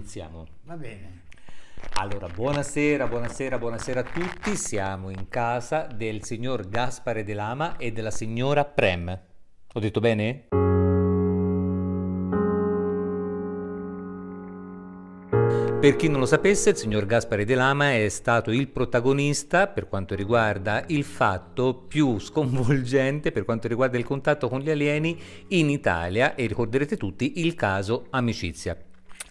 iniziamo? Va bene. Allora, buonasera, buonasera, buonasera a tutti. Siamo in casa del signor Gaspare De Lama e della signora Prem. Ho detto bene? Per chi non lo sapesse, il signor Gaspare De Lama è stato il protagonista per quanto riguarda il fatto più sconvolgente per quanto riguarda il contatto con gli alieni in Italia e ricorderete tutti il caso Amicizia.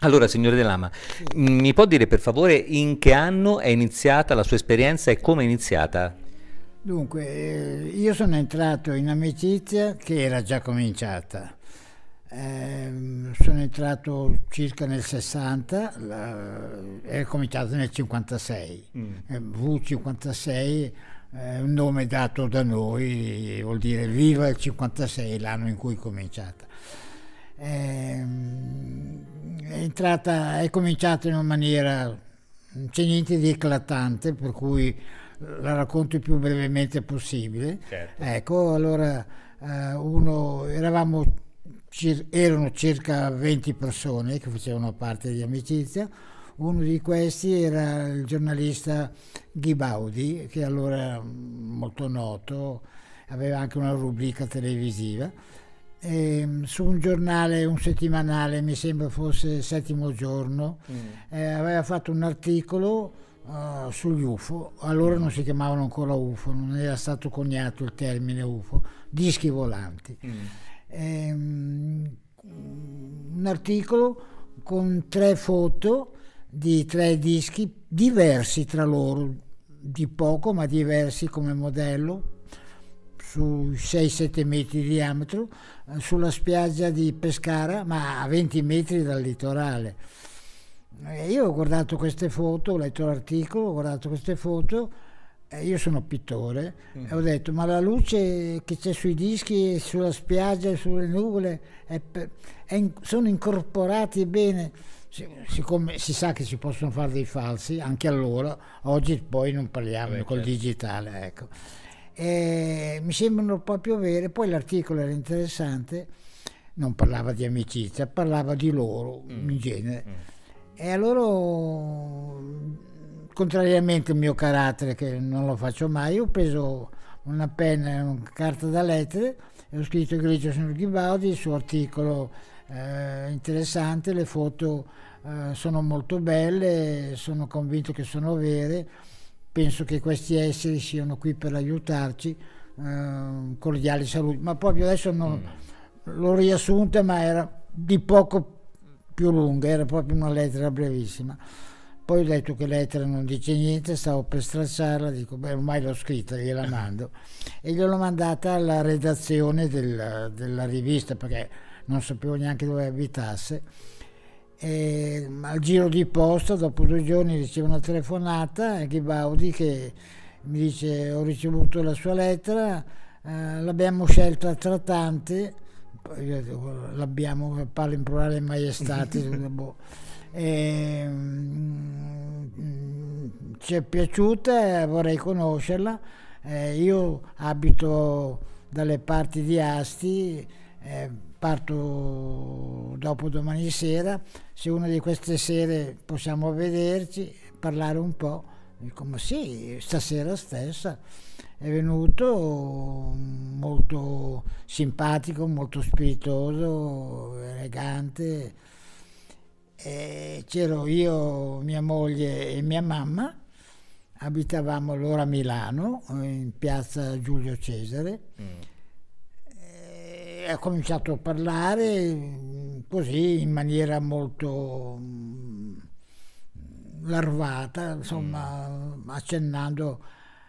Allora, signore De Lama, mm, mi può dire per favore in che anno è iniziata la sua esperienza e come è iniziata? Dunque, eh, io sono entrato in amicizia che era già cominciata. Eh, sono entrato circa nel 60, la, è cominciato nel 56. Mm. Eh, V56 è eh, un nome dato da noi, vuol dire viva il 56, l'anno in cui è cominciata è, ehm, è entrata, è cominciata in una maniera, non c'è niente di eclatante, per cui la racconto il più brevemente possibile. Certo. Ecco, allora eh, uno, eravamo, cir- erano circa 20 persone che facevano parte di amicizia. Uno di questi era il giornalista Ghibaudi, che allora era molto noto, aveva anche una rubrica televisiva eh, su un giornale, un settimanale, mi sembra fosse il Settimo Giorno, mm. eh, aveva fatto un articolo uh, sugli UFO, allora mm. non si chiamavano ancora UFO, non era stato coniato il termine UFO, dischi volanti. Mm. Eh, un articolo con tre foto di tre dischi diversi tra loro, di poco ma diversi come modello, sui 6-7 metri di diametro eh, sulla spiaggia di Pescara, ma a 20 metri dal litorale. Eh, io ho guardato queste foto, ho letto l'articolo, ho guardato queste foto, eh, io sono pittore, mm. e ho detto ma la luce che c'è sui dischi, sulla spiaggia, sulle nuvole, è, è, sono incorporati bene, siccome si sa che si possono fare dei falsi, anche allora, oggi poi non parliamo okay. col certo. digitale. Ecco eh, mi sembrano proprio vere. Poi l'articolo era interessante, non parlava di amicizia, parlava di loro mm. in genere. Mm. E allora, contrariamente al mio carattere, che non lo faccio mai, ho preso una penna e una carta da lettere e ho scritto in grigio signor Ghibaldi il suo articolo eh, interessante, le foto eh, sono molto belle, sono convinto che sono vere penso che questi esseri siano qui per aiutarci, eh, cordiali saluti. Ma proprio adesso non, mm. l'ho riassunta, ma era di poco più lunga, era proprio una lettera brevissima. Poi ho detto che lettera non dice niente, stavo per stracciarla, dico, beh, ormai l'ho scritta, gliela mando. E gliel'ho mandata alla redazione del, della rivista, perché non sapevo neanche dove abitasse e al giro di posta, dopo due giorni, riceve una telefonata, Ghibaudi, eh, che mi dice ho ricevuto la sua lettera, eh, l'abbiamo scelta tra tante, l'abbiamo, parlo in plurale maiestate, boh. e, ehm, mh, mm, ci è piaciuta, vorrei conoscerla, eh, io abito dalle parti di Asti, eh, parto dopo domani sera, se una di queste sere possiamo vederci, parlare un po', dico ma sì, stasera stessa è venuto molto simpatico, molto spiritoso, elegante, c'ero io, mia moglie e mia mamma, abitavamo allora a Milano, in piazza Giulio Cesare. Mm ha cominciato a parlare così in maniera molto mm, larvata, insomma, mm. accennando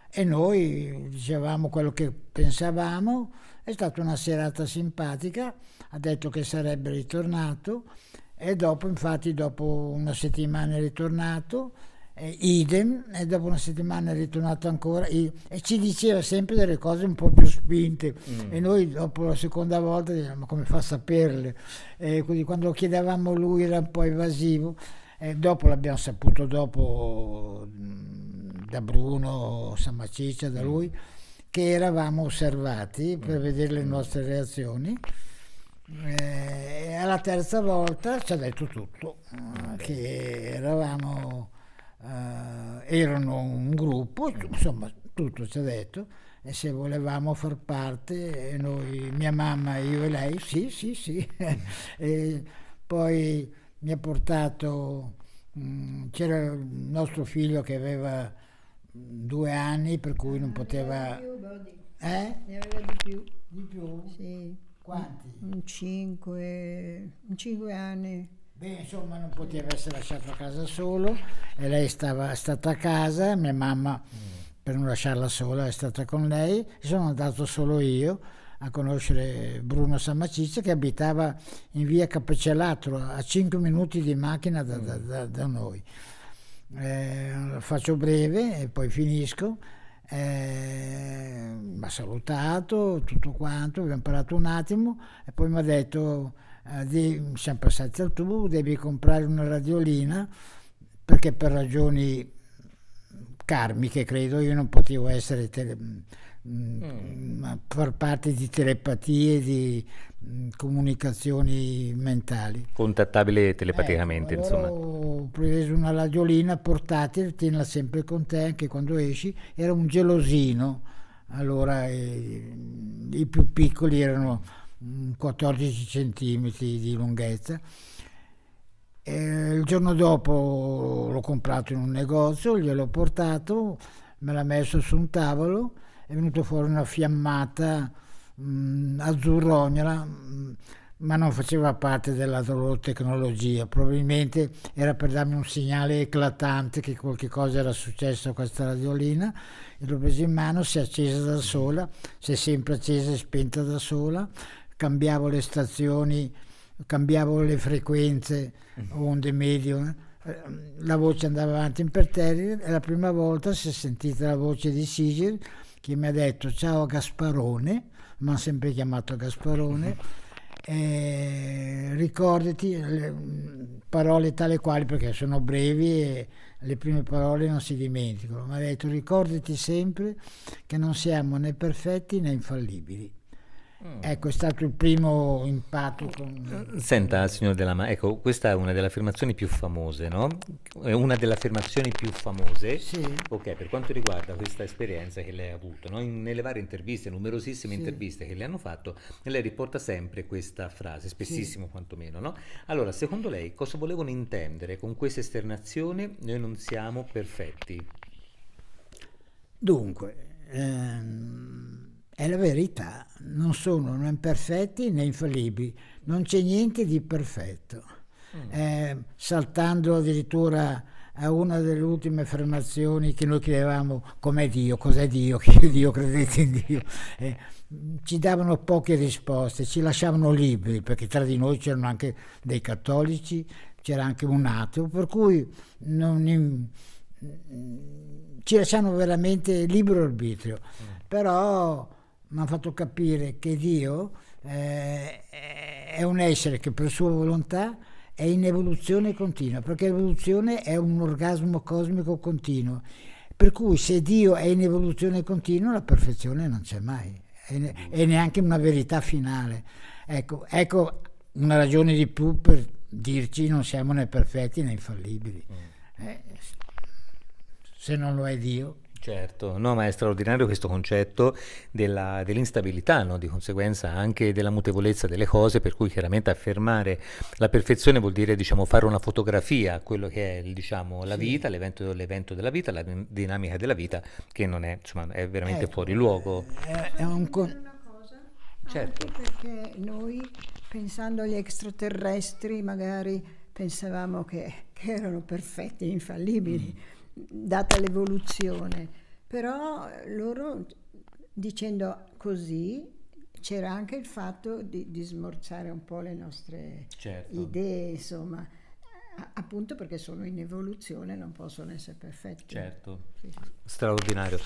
e noi dicevamo quello che pensavamo, è stata una serata simpatica, ha detto che sarebbe ritornato e dopo, infatti, dopo una settimana è ritornato eh, idem, e dopo una settimana è ritornato ancora e, e ci diceva sempre delle cose un po' più spinte mm. e noi dopo la seconda volta diciamo come fa a saperle, eh, quindi quando lo chiedevamo lui era un po' evasivo, eh, dopo l'abbiamo saputo dopo mm, da Bruno, Samaciccia, da mm. lui, che eravamo osservati mm. per mm. vedere le nostre reazioni. Eh, alla terza volta ci ha detto tutto, eh, che eravamo eh, erano un gruppo, insomma tutto si è detto, e se volevamo far parte, eh, noi, mia mamma, io e lei, sì, sì, sì. e poi mi ha portato, mh, mm, c'era il nostro figlio che aveva mm, due anni per cui non poteva... Ne aveva di più, eh? Ne aveva di più. Di più? Sì. Quanti? Un cinque anni. Beh, insomma, non poteva essere lasciato a casa solo e lei stava, stata a casa, mia mamma, per non lasciarla sola, è stata con lei. Sono andato solo io a conoscere Bruno Samaciccia che abitava in via Capecellato, a 5 minuti di macchina da, da, da, da noi. Eh, faccio breve e poi finisco. Eh, mi ha salutato, tutto quanto, abbiamo parlato un attimo e poi mi ha detto eh, siamo passati al tubo, devi comprare una radiolina perché per ragioni karmiche credo io non potevo essere tele, mm. mm. far parte di telepatie, di mh, mm, comunicazioni mentali. Contattabile ecco, telepaticamente, eh, insomma. Ho preso una radiolina portatile, tienila sempre con te anche quando esci, era un gelosino. Allora eh, i più piccoli erano 14 cm di lunghezza. E il giorno dopo l'ho comprato in un negozio, gliel'ho portato, me l'ha messo su un tavolo, è venuta fuori una fiammata mh, mm, azzurrognola, mh, mm, ma non faceva parte della loro tecnologia. Probabilmente era per darmi un segnale eclatante che qualche cosa era successo a questa radiolina. l'ho presa in mano, si è accesa da sola, si è sempre accesa e spenta da sola cambiavo le stazioni, cambiavo le frequenze, mm-hmm. onde medio, eh, la voce andava avanti in imperterrita e la prima volta si è sentita la voce di Sigil che mi ha detto ciao Gasparone, mi ha sempre chiamato Gasparone, eh, ricordati parole tale quali perché sono brevi e le prime parole non si dimenticano, mi ha detto ricordati sempre che non siamo né perfetti né infallibili. Mm. Ecco, è stato il primo impatto. Con... Senta, signor Delama, ecco, questa è una delle affermazioni più famose, no? È una delle affermazioni più famose. Sì. Ok, per quanto riguarda questa esperienza che lei ha avuto, no? In, nelle varie interviste, numerosissime sì. interviste che le hanno fatto, lei riporta sempre questa frase, spessissimo sì. quantomeno, no? Allora, secondo lei cosa volevano intendere con questa esternazione? Noi non siamo perfetti. Dunque, ehm è la verità, non sono né imperfetti né infallibili, non c'è niente di perfetto. Mm. Eh, saltando addirittura a una delle ultime affermazioni che noi chiedevamo com'è Dio, cos'è Dio, che Dio, credete in Dio. Eh, ci davano poche risposte, ci lasciavano liberi, perché tra di noi c'erano anche dei cattolici, c'era anche un ateo, per cui in, ci lasciavano veramente libero arbitrio. Mm. Però mi ha fatto capire che Dio eh, è un essere che per sua volontà è in evoluzione continua, perché l'evoluzione è un orgasmo cosmico continuo. Per cui se Dio è in evoluzione continua, la perfezione non c'è mai, e, ne, e neanche una verità finale. Ecco, ecco, una ragione di più per dirci non siamo né perfetti né infallibili. Mm. Eh, se non lo è Dio. Certo, no, ma è straordinario questo concetto della, dell'instabilità, no? di conseguenza anche della mutevolezza delle cose, per cui chiaramente affermare la perfezione vuol dire diciamo, fare una fotografia a quello che è diciamo, la sì. vita, l'evento, l'evento, della vita, la dinamica della vita, che non è, insomma, è veramente ecco, fuori luogo. Eh, è, è un con... Certo. Anche perché noi, pensando agli extraterrestri, magari pensavamo che, che erano perfetti, infallibili. Mm data l'evoluzione, però eh, loro dicendo così c'era anche il fatto di, di smorzare un po' le nostre certo. idee, insomma appunto perché sono in evoluzione, non possono essere perfetti. Certo, sì. straordinario.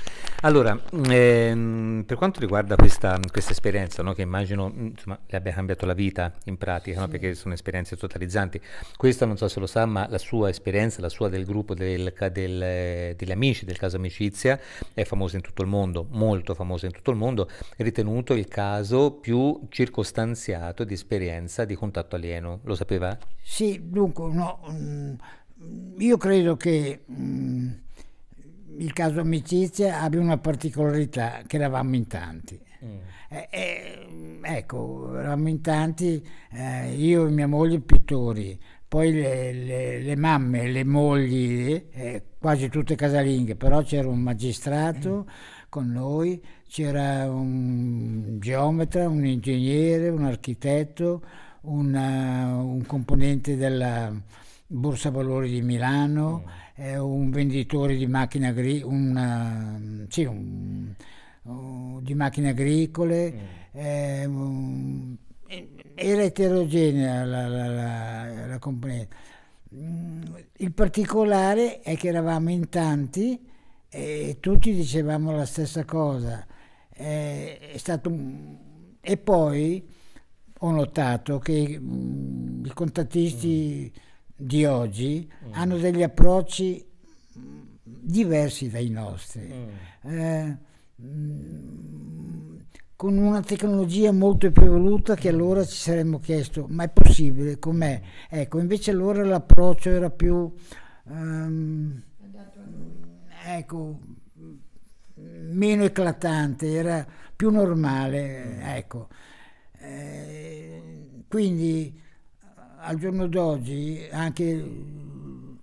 Allora, ehm, per quanto riguarda questa, questa esperienza, no, che immagino insomma, le abbia cambiato la vita in pratica, sì. no, perché sono esperienze totalizzanti, questa non so se lo sa, ma la sua esperienza, la sua del gruppo del, del, degli amici, del caso Amicizia, è famosa in tutto il mondo, molto famosa in tutto il mondo, ritenuto il caso più circostanziato di esperienza di contatto alieno, lo sapeva? Sì, dunque no, Mm, io credo che mm, il caso amicizia abbia una particolarità che eravamo in tanti. Mm. Eh, eh, ecco, eravamo in tanti, eh, io e mia moglie pittori, poi le, le, le mamme, le mogli, eh, quasi tutte casalinghe, però c'era un magistrato mm. con noi, c'era un geometra, un ingegnere, un architetto, una, un componente della Borsa Valori di Milano, mm. un venditore di macchine, agri- sì, un, oh, di macchine agricole. Mm. Eh, era eterogenea la, la, la, la compagnia. Mm, il particolare è che eravamo in tanti e tutti dicevamo la stessa cosa. È, è stato un... E poi ho notato che mm, i contattisti... Mm di oggi mm. hanno degli approcci mm, diversi dai nostri, mm. eh, mm, con una tecnologia molto più evoluta che allora ci saremmo chiesto ma è possibile, com'è? Mm. Ecco, invece allora l'approccio era più... Um, ecco, meno eclatante, era più normale, ecco. Eh, quindi al giorno d'oggi anche mm,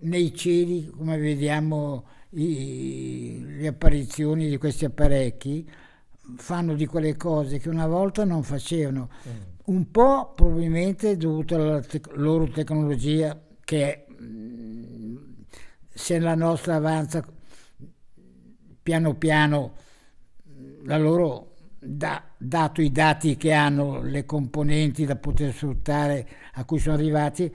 nei cieli, come vediamo i, le apparizioni di questi apparecchi, fanno di quelle cose che una volta non facevano. Mm. Un po' probabilmente dovuto alla tec loro tecnologia che mm, se la nostra avanza piano piano mm, la loro da, dato i dati che hanno, le componenti da poter sfruttare a cui sono arrivati,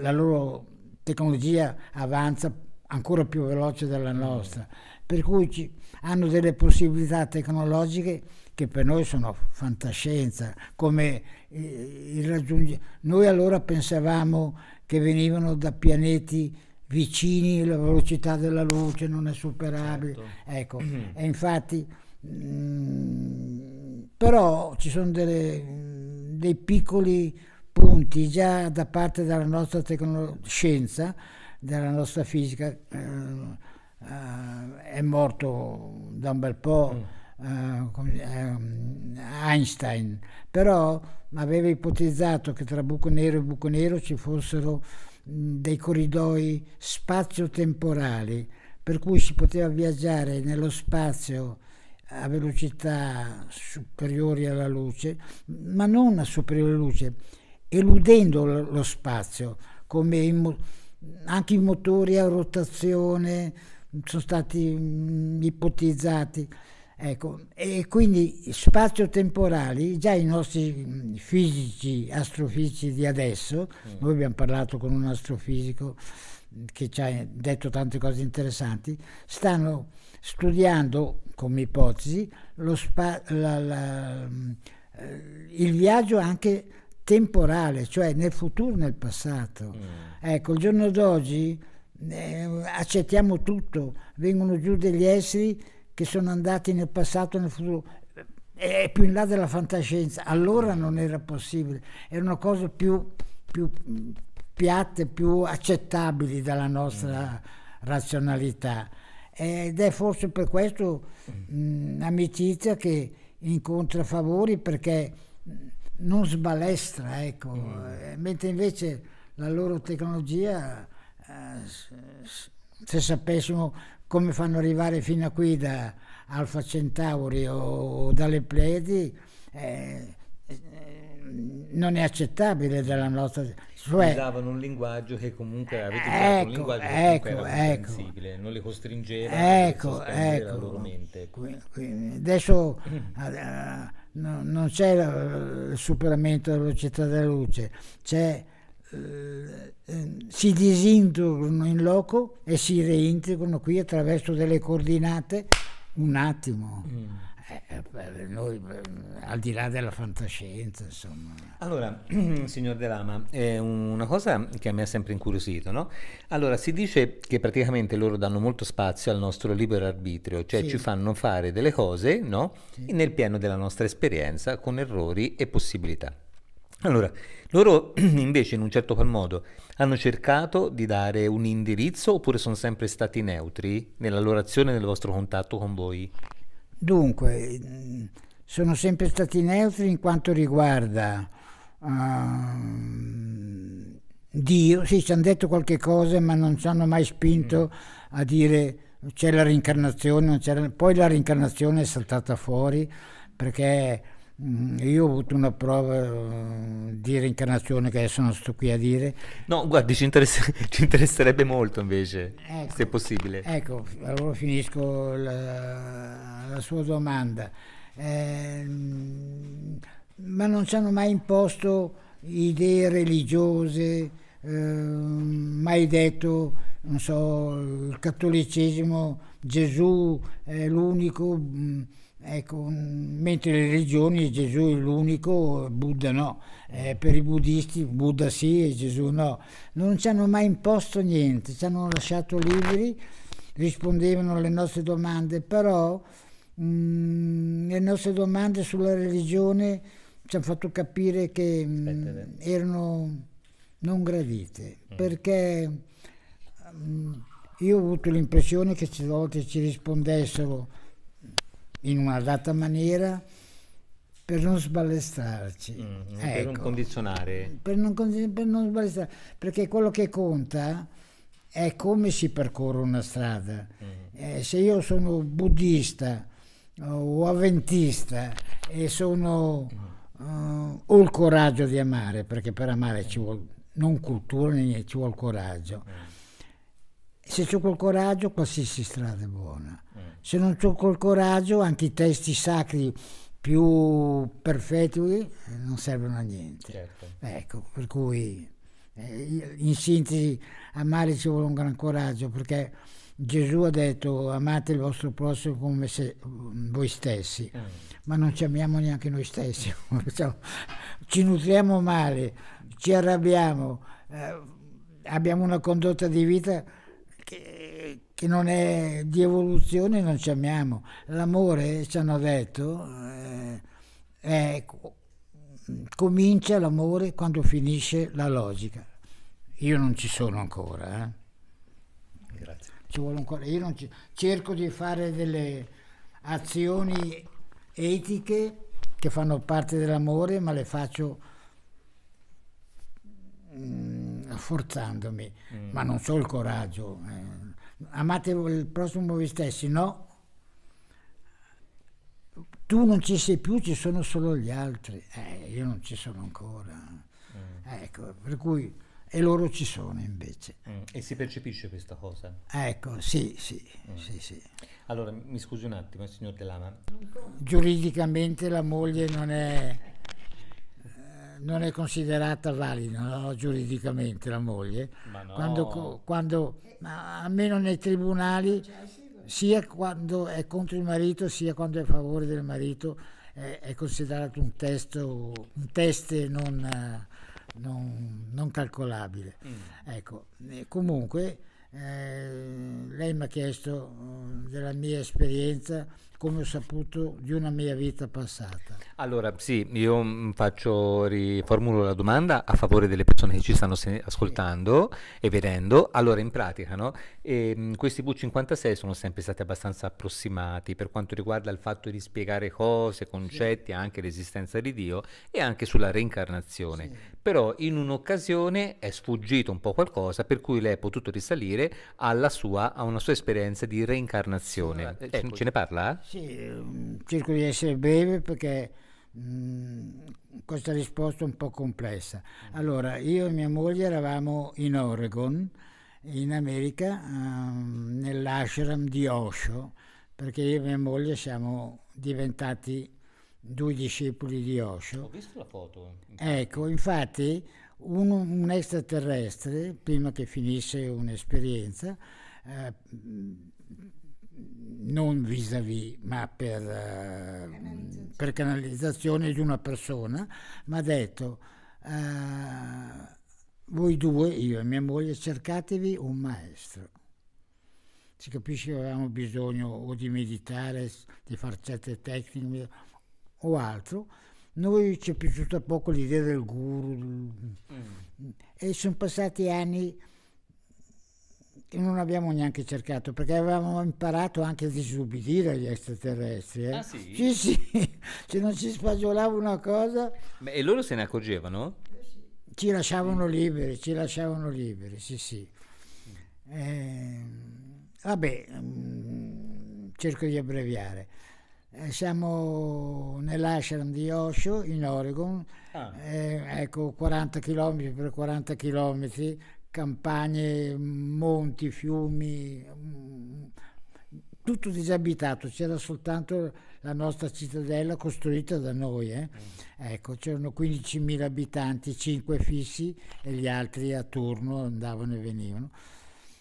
la loro tecnologia avanza ancora più veloce della nostra, per cui ci, hanno delle possibilità tecnologiche che per noi sono fantascienza, come eh, il raggiungimento. Noi allora pensavamo che venivano da pianeti vicini, la velocità della luce non è superabile, certo. ecco, mm -hmm. e infatti Mm, però ci sono delle, dei piccoli punti già da parte della nostra scienza, della nostra fisica. Eh, Uh, è morto da un bel po' uh, Einstein, però aveva ipotizzato che tra buco nero e buco nero ci fossero mm, dei corridoi spazio-temporali, per cui si poteva viaggiare nello spazio a velocità superiori alla luce, ma non a superiore alla luce, eludendo lo spazio, come in, anche i motori a rotazione sono stati mm, ipotizzati. Ecco, e quindi spazio-temporali, già i nostri mm, fisici, astrofisici di adesso, mm. noi abbiamo parlato con un astrofisico mm, che ci ha detto tante cose interessanti, stanno studiando come ipotesi spa, la, la, eh, il viaggio anche temporale, cioè nel futuro, nel passato. Mm. Ecco, il giorno d'oggi eh, accettiamo tutto, vengono giù degli esseri che sono andati nel passato, nel futuro, eh, è più in là della fantascienza. Allora non era possibile, erano cose più, più piatte, più accettabili dalla nostra mm. razionalità ed è forse per questo un'amicizia mm, che incontra favori perché mm, non sbalestra, ecco. mm. mentre invece la loro tecnologia, eh, se sapessimo come fanno arrivare fino a qui da Alfa Centauri o, dalle Pleiadi, eh, eh, non è accettabile dalla nostra cioè, usavano un linguaggio che comunque avete eh, usato ecco, un linguaggio ecco, era ecco, sensibile, non le costringeva ecco, ecco, la loro mente. adesso uh, no, non c'è il superamento della velocità della luce, c'è eh, si disintegrano in loco e si reintegrano qui attraverso delle coordinate un attimo. Mm. Eh, eh noi, eh, al di là della fantascienza, insomma. Allora, signor De Lama, una cosa che a me ha sempre incuriosito, no? Allora, si dice che praticamente loro danno molto spazio al nostro libero arbitrio, cioè sì. ci fanno fare delle cose, no? Sì. Nel pieno della nostra esperienza, con errori e possibilità. Allora, loro invece in un certo qual modo hanno cercato di dare un indirizzo oppure sono sempre stati neutri nella loro azione, nel vostro contatto con voi? Dunque, sono sempre stati neutri in quanto riguarda uh, Dio. Sì, ci hanno detto qualche cosa, ma non ci hanno mai spinto a dire c'è la rincarnazione, poi la rincarnazione è saltata fuori perché Mm, io ho avuto una prova eh, di reincarnazione che adesso non sto qui a dire. No, guardi, ci, interesse, ci interesserebbe molto invece, ecco, se possibile. Ecco, allora finisco la, la sua domanda. Eh, ma non ci hanno mai imposto idee religiose, eh, mai detto, non so, il cattolicesimo, Gesù è l'unico... Mh, mm, Ecco, mm, mentre le religioni Gesù è l'unico, Buddha no. Eh, per i buddisti Buddha sì e Gesù no. Non ci hanno mai imposto niente, ci hanno lasciato liberi, rispondevano alle nostre domande, però mh, mm, le nostre domande sulla religione ci hanno fatto capire che mh, mm, erano non gradite, mm. perché mh, io ho avuto l'impressione che a volte ci rispondessero in una data maniera per non sbalestrarci. Mm, ecco. Per non condizionare. Per non, per non sbalestrare, perché quello che conta è come si percorre una strada. Mm. Eh, se io sono buddista o avventista e sono... Mm. Uh, ho il coraggio di amare, perché per amare ci vuole non cultura, ci vuole coraggio. Mm se c'ho col coraggio qualsiasi strada è buona. Mm. Se non c'ho col coraggio anche i testi sacri più perfetti eh, non servono a niente. Certo. Ecco, per cui eh, in sintesi amare ci vuole un gran coraggio perché Gesù ha detto amate il vostro prossimo come se, mm, voi stessi, mm. ma non ci amiamo neanche noi stessi, cioè, ci nutriamo male, ci arrabbiamo, eh, abbiamo una condotta di vita che non è di evoluzione non ci amiamo. L'amore, ci hanno detto, eh, è, comincia l'amore quando finisce la logica. Io non ci sono ancora. Eh. Grazie. Ci vuole ancora. Io non ci, cerco di fare delle azioni etiche che fanno parte dell'amore, ma le faccio mh, mm, forzandomi, mm. ma non so il coraggio. Eh amate il prossimo voi stessi, no? Tu non ci sei più, ci sono solo gli altri. Eh, io non ci sono ancora. Mm. Ecco, per cui... E loro ci sono invece. Mm. E si percepisce questa cosa? Ecco, sì, sì, mm. sì, sì. Allora, mi scusi un attimo, eh, signor Delama. Giuridicamente la moglie non è non è considerata valida no, giuridicamente la moglie, ma no. quando, quando ma almeno nei tribunali, sia quando è contro il marito, sia quando è a favore del marito, è, è considerato un, test un teste non, non, non calcolabile. Mm. Ecco, eh, comunque eh, lei mi ha chiesto eh, della mia esperienza come ho saputo, di una mia vita passata. Allora, sì, io mm, faccio, riformulo la domanda a favore delle persone che ci stanno se- ascoltando sì. e vedendo. Allora, in pratica, no? e, ehm, questi V56 sono sempre stati abbastanza approssimati per quanto riguarda il fatto di spiegare cose, concetti, sì. anche l'esistenza di Dio e anche sulla reincarnazione. Sì. Però in un'occasione è sfuggito un po' qualcosa per cui lei è potuto risalire sua, a una sua esperienza di reincarnazione. Sì, allora, eh, ecco. Ce ne parla? Sì, mm, cerco di essere breve perché mm, questa risposta è un po' complessa. Allora, io e mia moglie eravamo in Oregon, in America, um, nell'ashram di Osho, perché io e mia moglie siamo diventati due discepoli di Osho. Ho visto la foto. Ecco, infatti un, un extraterrestre, prima che finisse un'esperienza, eh, non vis-à-vis, ma per, eh, canalizzazione. per canalizzazione di una persona, mi ha detto, eh, voi due, io e mia moglie, cercatevi un maestro. Si capisce che avevamo bisogno o di meditare, di fare certe tecniche o altro. Noi ci è piaciuta poco l'idea del guru mm. e sono passati anni non abbiamo neanche cercato perché avevamo imparato anche a disubbidire agli extraterrestri. Eh? Ah, sì? Sì, sì, se non ci spagiolava una cosa. Beh, e loro se ne accorgevano? Ci lasciavano liberi, ci lasciavano liberi, sì, sì. Eh, vabbè, mh, mm, cerco di abbreviare. Eh, siamo nell'ashram di Osho in Oregon, ah. eh, ecco 40 km per 40 km campagne, monti, fiumi, mm, tutto disabitato, c'era soltanto la nostra cittadella costruita da noi. Eh? Mm. Ecco, c'erano 15.000 abitanti, 5 fissi e gli altri a turno andavano e venivano.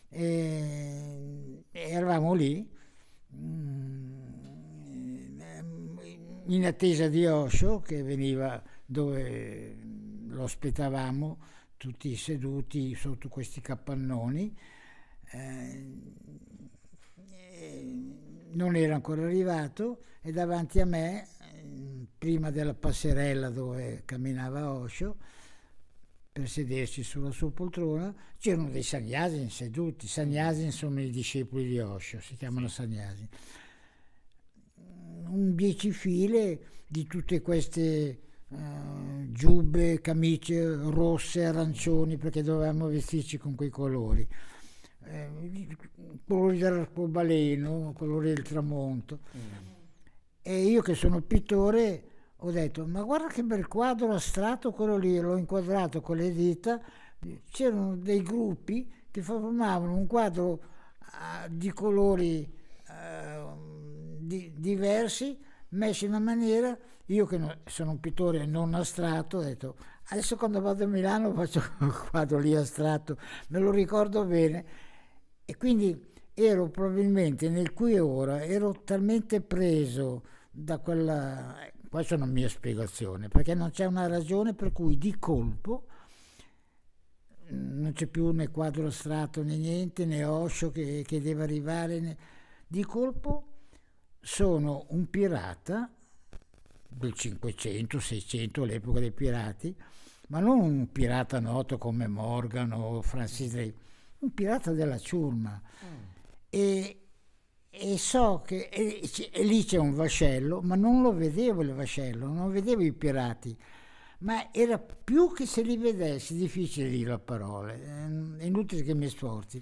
E eravamo lì mm, in attesa di Osho che veniva dove lo aspettavamo tutti seduti sotto questi capannoni. Eh, non era ancora arrivato e davanti a me, eh, prima della passerella dove camminava Osho, per sedersi sulla sua poltrona, c'erano dei sagnasin seduti. Sagnasin sono i discepoli di Osho, si chiamano sagnasin. Un dieci file di tutte queste eh, giubbe, camicie rosse, arancioni, perché dovevamo vestirci con quei colori. Eh, colori dell'arcobaleno, colori del tramonto. Mm. E io che sono pittore ho detto, ma guarda che bel quadro a quello lì, l'ho inquadrato con le dita, c'erano dei gruppi che formavano un quadro uh, di colori uh, di, diversi messi in una maniera io che non, sono un pittore non astratto, ho detto adesso quando vado a Milano faccio un quadro lì astratto, me lo ricordo bene. E quindi ero probabilmente nel qui e ora, ero talmente preso da quella... Questa è una mia spiegazione, perché non c'è una ragione per cui di colpo non c'è più né quadro astratto né niente, né Osho che, che deve arrivare. Né... Di colpo sono un pirata del 500, 600, l'epoca dei pirati, ma non un pirata noto come Morgan o Francis Drake, un pirata della ciurma. Mm. E, e, so che e, e lì c'è un vascello, ma non lo vedevo il vascello, non vedevo i pirati. Ma era più che se li vedessi, difficile dire la parola, è inutile che mi sforzi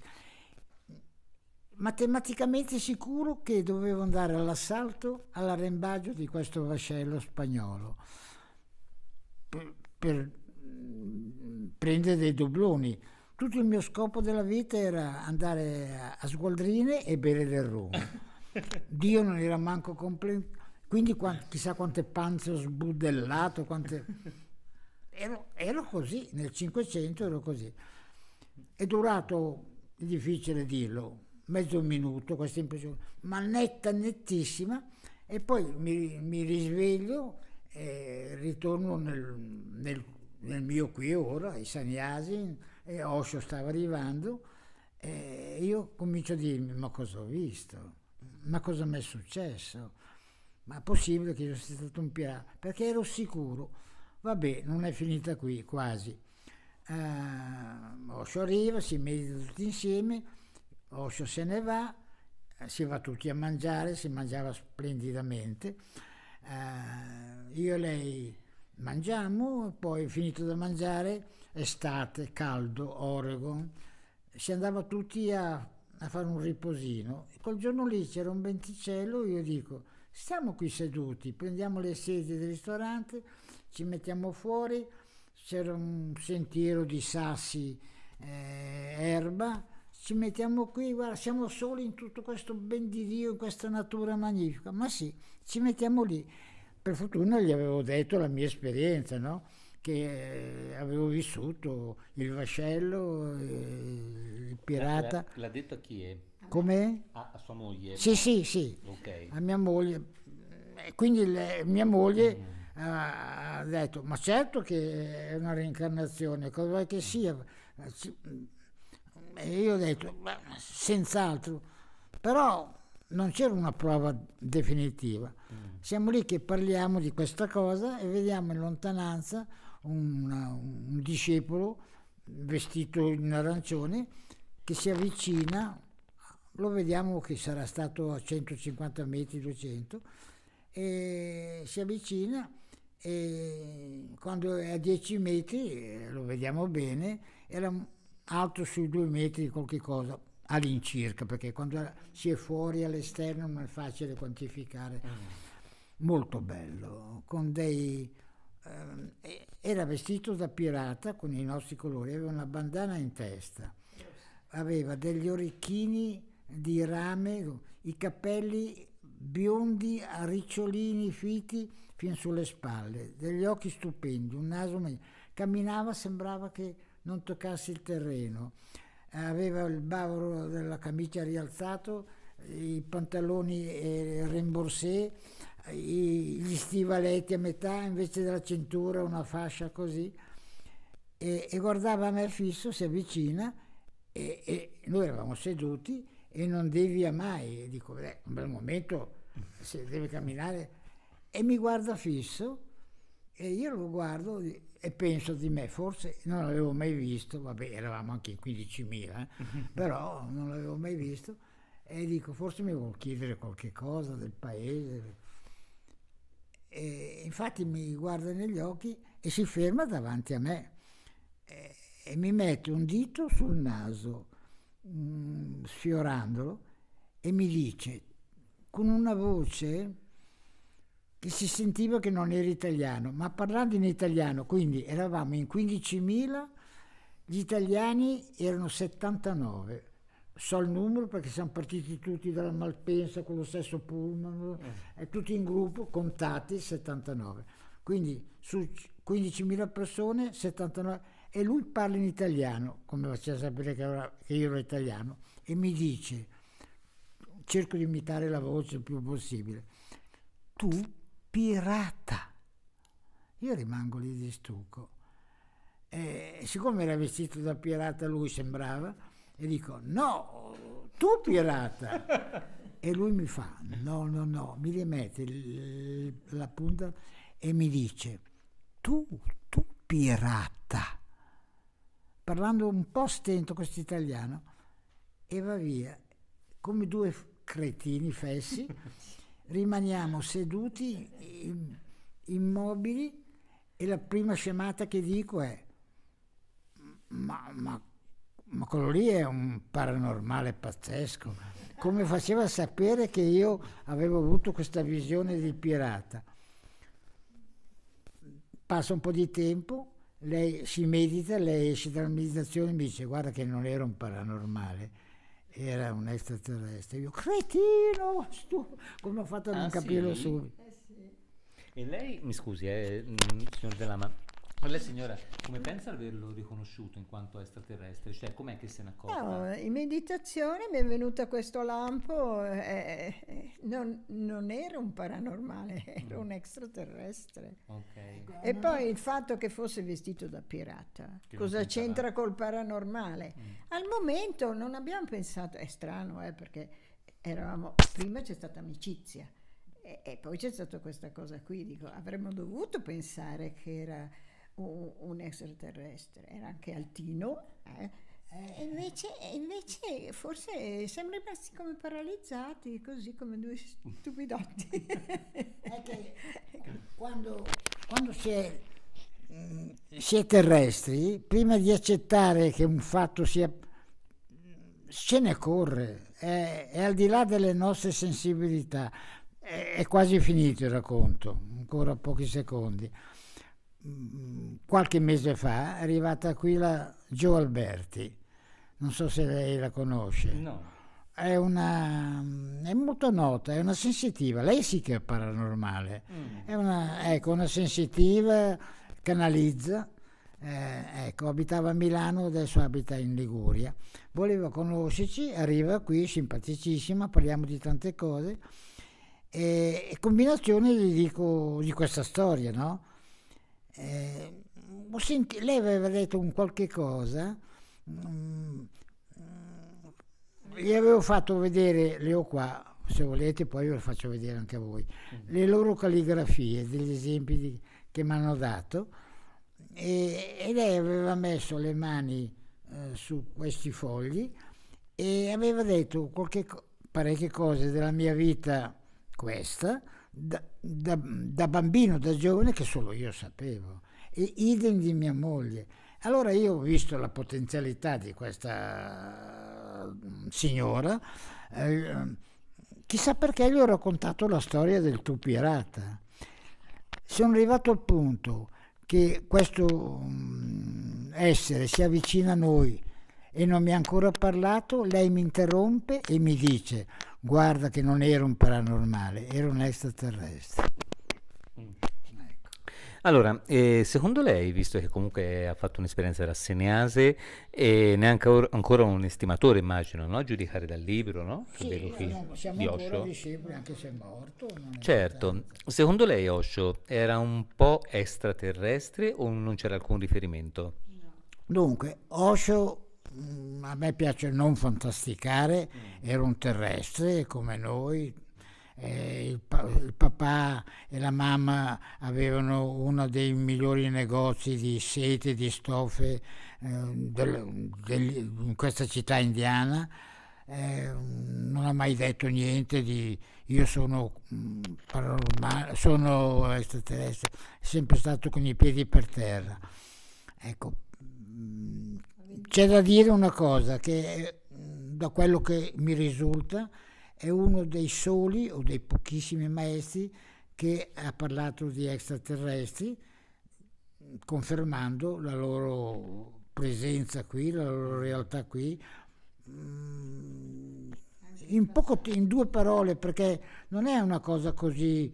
matematicamente sicuro che dovevo andare all'assalto, all'arrembaggio di questo vascello spagnolo per, per mm, prendere dei dobloni. Tutto il mio scopo della vita era andare a sgualdrine e bere del rum. Dio non era manco completo. Quindi chissà quante panze ho sbudellato, quante... ero, ero così, nel Cinquecento ero così. È durato, è difficile dirlo, mezzo minuto questa impressione, ma netta, nettissima, e poi mi, mi risveglio e ritorno nel, nel, nel mio qui e ora, ai Saniasi, e Osho stava arrivando, e io comincio a dirmi, ma cosa ho visto? Ma cosa mi è successo? Ma è possibile che io sia stato un pirata? Perché ero sicuro. Vabbè, non è finita qui, quasi. Uh, Osho arriva, si medita tutti insieme, Osho se ne va, eh, si va tutti a mangiare, si mangiava splendidamente. Uh, io e lei mangiamo, poi finito da mangiare, estate, caldo, Oregon, si andava tutti a, a fare un riposino. quel giorno lì c'era un venticello, io dico, stiamo qui seduti, prendiamo le sedie del ristorante, ci mettiamo fuori, c'era un sentiero di sassi, eh, erba, ci mettiamo qui, guarda, siamo soli in tutto questo ben di Dio, in questa natura magnifica. Ma sì, ci mettiamo lì. Per fortuna gli avevo detto la mia esperienza, no? che eh, avevo vissuto il vascello, eh, il pirata. L'ha, l'ha detto a chi è? Com'è? Ah, a sua moglie. Sì, sì, sì. Okay. A mia moglie. Quindi le, mia moglie mm. ha detto, ma certo che è una reincarnazione, cosa vuoi che sia? E io ho detto, senz'altro, però non c'era una prova definitiva. Mm. Siamo lì che parliamo di questa cosa e vediamo in lontananza un, un discepolo vestito in arancione che si avvicina, lo vediamo che sarà stato a 150 metri, 200, e si avvicina e quando è a 10 metri eh, lo vediamo bene, era alto sui due metri qualche cosa all'incirca, perché quando si è fuori all'esterno non è facile quantificare. Mm. Molto bello, con dei... Ehm, era vestito da pirata con i nostri colori, aveva una bandana in testa, aveva degli orecchini di rame, i capelli biondi a ricciolini fitti fin sulle spalle, degli occhi stupendi, un naso meglio. Camminava, sembrava che non toccasse il terreno. Aveva il bavolo della camicia rialzato, i pantaloni eh, rimborsé, gli stivaletti a metà invece della cintura, una fascia così. E, e guardava a me fisso, si avvicina e, e, noi eravamo seduti e non devia mai. E dico, beh, un bel momento, se deve camminare. E mi guarda fisso e io lo guardo e penso di me, forse non l'avevo mai visto, vabbè eravamo anche in 15.000, eh, mhm. però non l'avevo mai visto e dico forse mi vuol chiedere qualche cosa del paese. E infatti mi guarda negli occhi e si ferma davanti a me e, e mi mette un dito sul naso, mh, mm, sfiorandolo, e mi dice con una voce che si sentiva che non era italiano, ma parlando in italiano, quindi eravamo in 15.000, gli italiani erano 79 so il numero perché siamo partiti tutti dalla Malpensa con lo stesso pullman, eh. tutti in gruppo, contati 79. Quindi su 15.000 persone, 79. E lui parla in italiano, come faceva sapere che, io ero italiano, e mi dice, cerco di imitare la voce il più possibile, tu pirata. Io rimango lì di stucco. E siccome era vestito da pirata lui sembrava, e dico, no, tu pirata. e lui mi fa, no, no, no, mi rimette la punta e mi dice, tu, tu pirata. Parlando un po' stento questo italiano, e va via, come due cretini fessi. rimaniamo seduti, immobili, e la prima scemata che dico è, ma, ma, ma quello lì è un paranormale pazzesco, come faceva a sapere che io avevo avuto questa visione del pirata? Passa un po' di tempo, lei si medita, lei esce dalla meditazione e mi dice guarda che non era un paranormale, era un extraterrestre. Io, cretino, stu-", come ho fatto a non ah, capirlo sì? subito. Eh sì. E lei, mi scusi, eh, mm, signor ma ma lei signora, come pensa di averlo riconosciuto in quanto extraterrestre? Cioè com'è che se ne accorge? No, in meditazione mi è venuto questo lampo, eh, eh, eh non, non, ero un paranormale, era mm. un extraterrestre. Okay. E poi il fatto che fosse vestito da pirata, che cosa c'entra col paranormale? Mm. Al momento non abbiamo pensato, è strano eh, perché eravamo, prima c'è stata amicizia. E, e poi c'è stata questa cosa qui, dico, avremmo dovuto pensare che era un, un extraterrestre, era anche altino. Eh. eh invece, invece, forse siamo rimasti come paralizzati, così come due stupidotti. è che ecco. quando, quando si, è, mm, si, è, terrestri, prima di accettare che un fatto sia... ce ne corre, è, è al di là delle nostre sensibilità. è quasi finito il racconto, ancora pochi secondi. Mm, qualche mese fa è arrivata qui la Gio Alberti, non so se lei la conosce. No. È, una, mm, è molto nota, è una sensitiva, lei sì che è paranormale, mm. è una, ecco, una sensitiva, canalizza, eh, ecco, abitava a Milano, adesso abita in Liguria. Voleva conoscerci, arriva qui, simpaticissima, parliamo di tante cose. E, e combinazione gli dico di questa storia, no? Eh, senti, lei aveva detto un qualche cosa, mm, gli avevo fatto vedere, le ho qua, se volete poi ve lo faccio vedere anche a voi, le loro calligrafie, degli esempi di, che mi hanno dato, e, e, lei aveva messo le mani eh, su questi fogli e aveva detto qualche, parecchie cose della mia vita, questa, da, da, da bambino, da giovane, che solo io sapevo, e idem di mia moglie. Allora io ho visto la potenzialità di questa mm, signora, eh, chissà perché gli ho raccontato la storia del tu pirata. Sono arrivato al punto che questo mm, essere si avvicina a noi, e non mi ha ancora parlato, lei mi interrompe e mi dice guarda che non era un paranormale, era un extraterrestre. Ecco. Allora, eh, secondo lei, visto che comunque ha fatto un'esperienza rassegnase e neanche or- ancora un estimatore, immagino, no? a giudicare dal libro, no? Sì, no, siamo di ancora discepoli, anche se è morto. È certo, importante. secondo lei Osho era un po' extraterrestre o non c'era alcun riferimento? No. Dunque, Osho a me piace non fantasticare, mm. era un terrestre come noi, eh, il, pa- il, papà e la mamma avevano uno dei migliori negozi di sete, di stoffe eh, del, del, in questa città indiana. Eh, non ha mai detto niente di io sono, mm, paranormale, sono extraterrestre, sempre stato con i piedi per terra. Ecco, mm, c'è da dire una cosa, che eh, da quello che mi risulta è uno dei soli o dei pochissimi maestri che ha parlato di extraterrestri, confermando la loro presenza qui, la loro realtà qui. Mm, in, poco, in due parole, perché non è una cosa così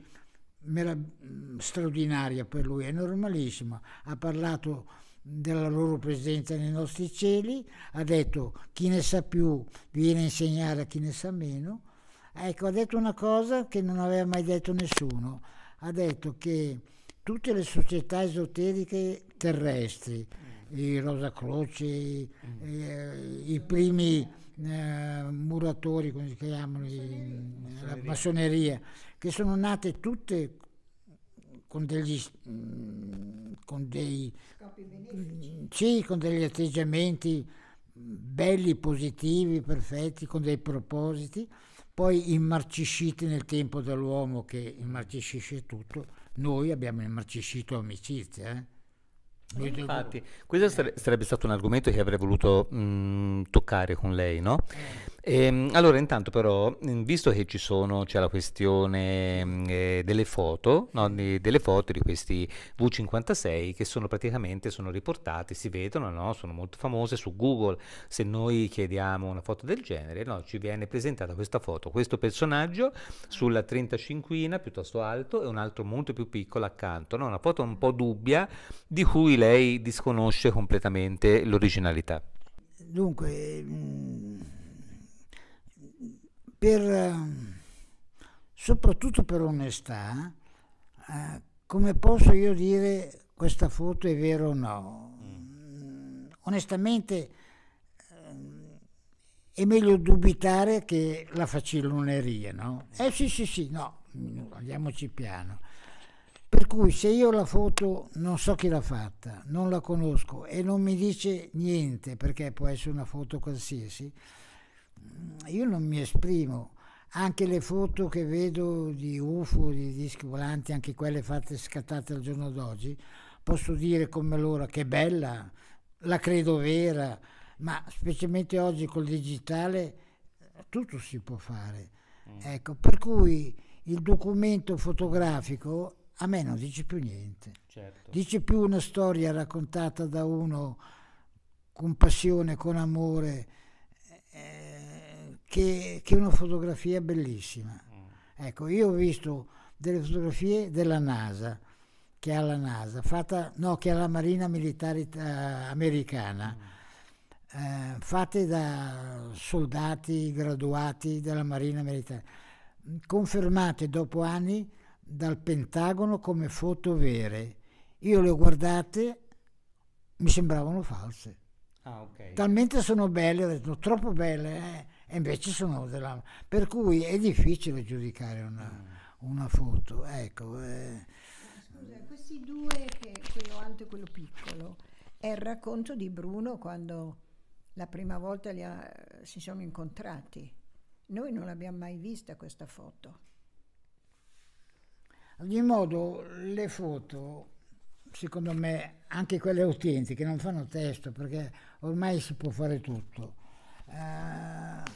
straordinaria per lui, è normalissimo. Ha parlato della loro presenza nei nostri cieli, ha detto chi ne sa più viene a insegnare a chi ne sa meno. Ecco, ha detto una cosa che non aveva mai detto nessuno, ha detto che tutte le società esoteriche terrestri, i Rosa Croce, i, eh, i, i primi eh, muratori, come si chiamano, la massoneria, che sono nate tutte con degli, mm, con dei, mm, sì, con degli atteggiamenti mm, belli, positivi, perfetti, con dei propositi, poi immarcisciti nel tempo dall'uomo che immarcisce tutto, noi abbiamo immarciscito amicizia. Eh? Infatti, questo sarebbe stato un argomento che avrei voluto mh, toccare con lei, no? Eh. E, ehm, allora, intanto però, mhmm, visto che ci sono, c'è la questione mhmm, eh, delle foto, no, di, delle foto di questi V56 che sono praticamente sono riportate, si vedono, no? sono molto famose su Google. Se noi chiediamo una foto del genere, no, ci viene presentata questa foto, questo personaggio sulla 35 piuttosto alto e un altro molto più piccolo accanto, una foto un po' dubbia di cui lei disconosce completamente l'originalità. Dunque... Mh mhmm, per, ehm, soprattutto per onestà, eh, come posso io dire questa foto è vera o no? Mm. Onestamente eh, è meglio dubitare che la facilloneria, no? Eh sì, sì, sì, no, andiamoci piano. Per cui se io la foto non so chi l'ha fatta, non la conosco e non mi dice niente perché può essere una foto qualsiasi, Mm, io non mi esprimo, anche le foto che vedo di UFO, di dischi volanti, anche quelle fatte scattate al giorno d'oggi, posso dire come loro che bella, la credo vera, ma specialmente oggi col digitale eh, tutto si può fare. Mm. Ecco, per cui il documento fotografico a me non dice più niente. Certo. Dice più una storia raccontata da uno con passione, con amore, che, che una fotografia bellissima. Mm. Ecco, io ho visto delle fotografie della NASA, che è alla NASA, fatta, no, che è alla Marina Militare eh, Americana, mm. eh, fatte da soldati graduati della Marina Militare, confermate dopo anni dal Pentagono come foto vere. Io le ho guardate, mi sembravano false. Ah, okay. Talmente sono belle, ho detto troppo belle, eh e invece sono della... Per cui è difficile giudicare una, una foto, ecco. Eh. Scusa, questi due, che, quello alto e quello piccolo, è il racconto di Bruno quando la prima volta ha, si sono incontrati. Noi non l'abbiamo mai vista questa foto. Di modo le foto, secondo me, anche quelle autentiche, non fanno testo perché ormai si può fare tutto. Eh,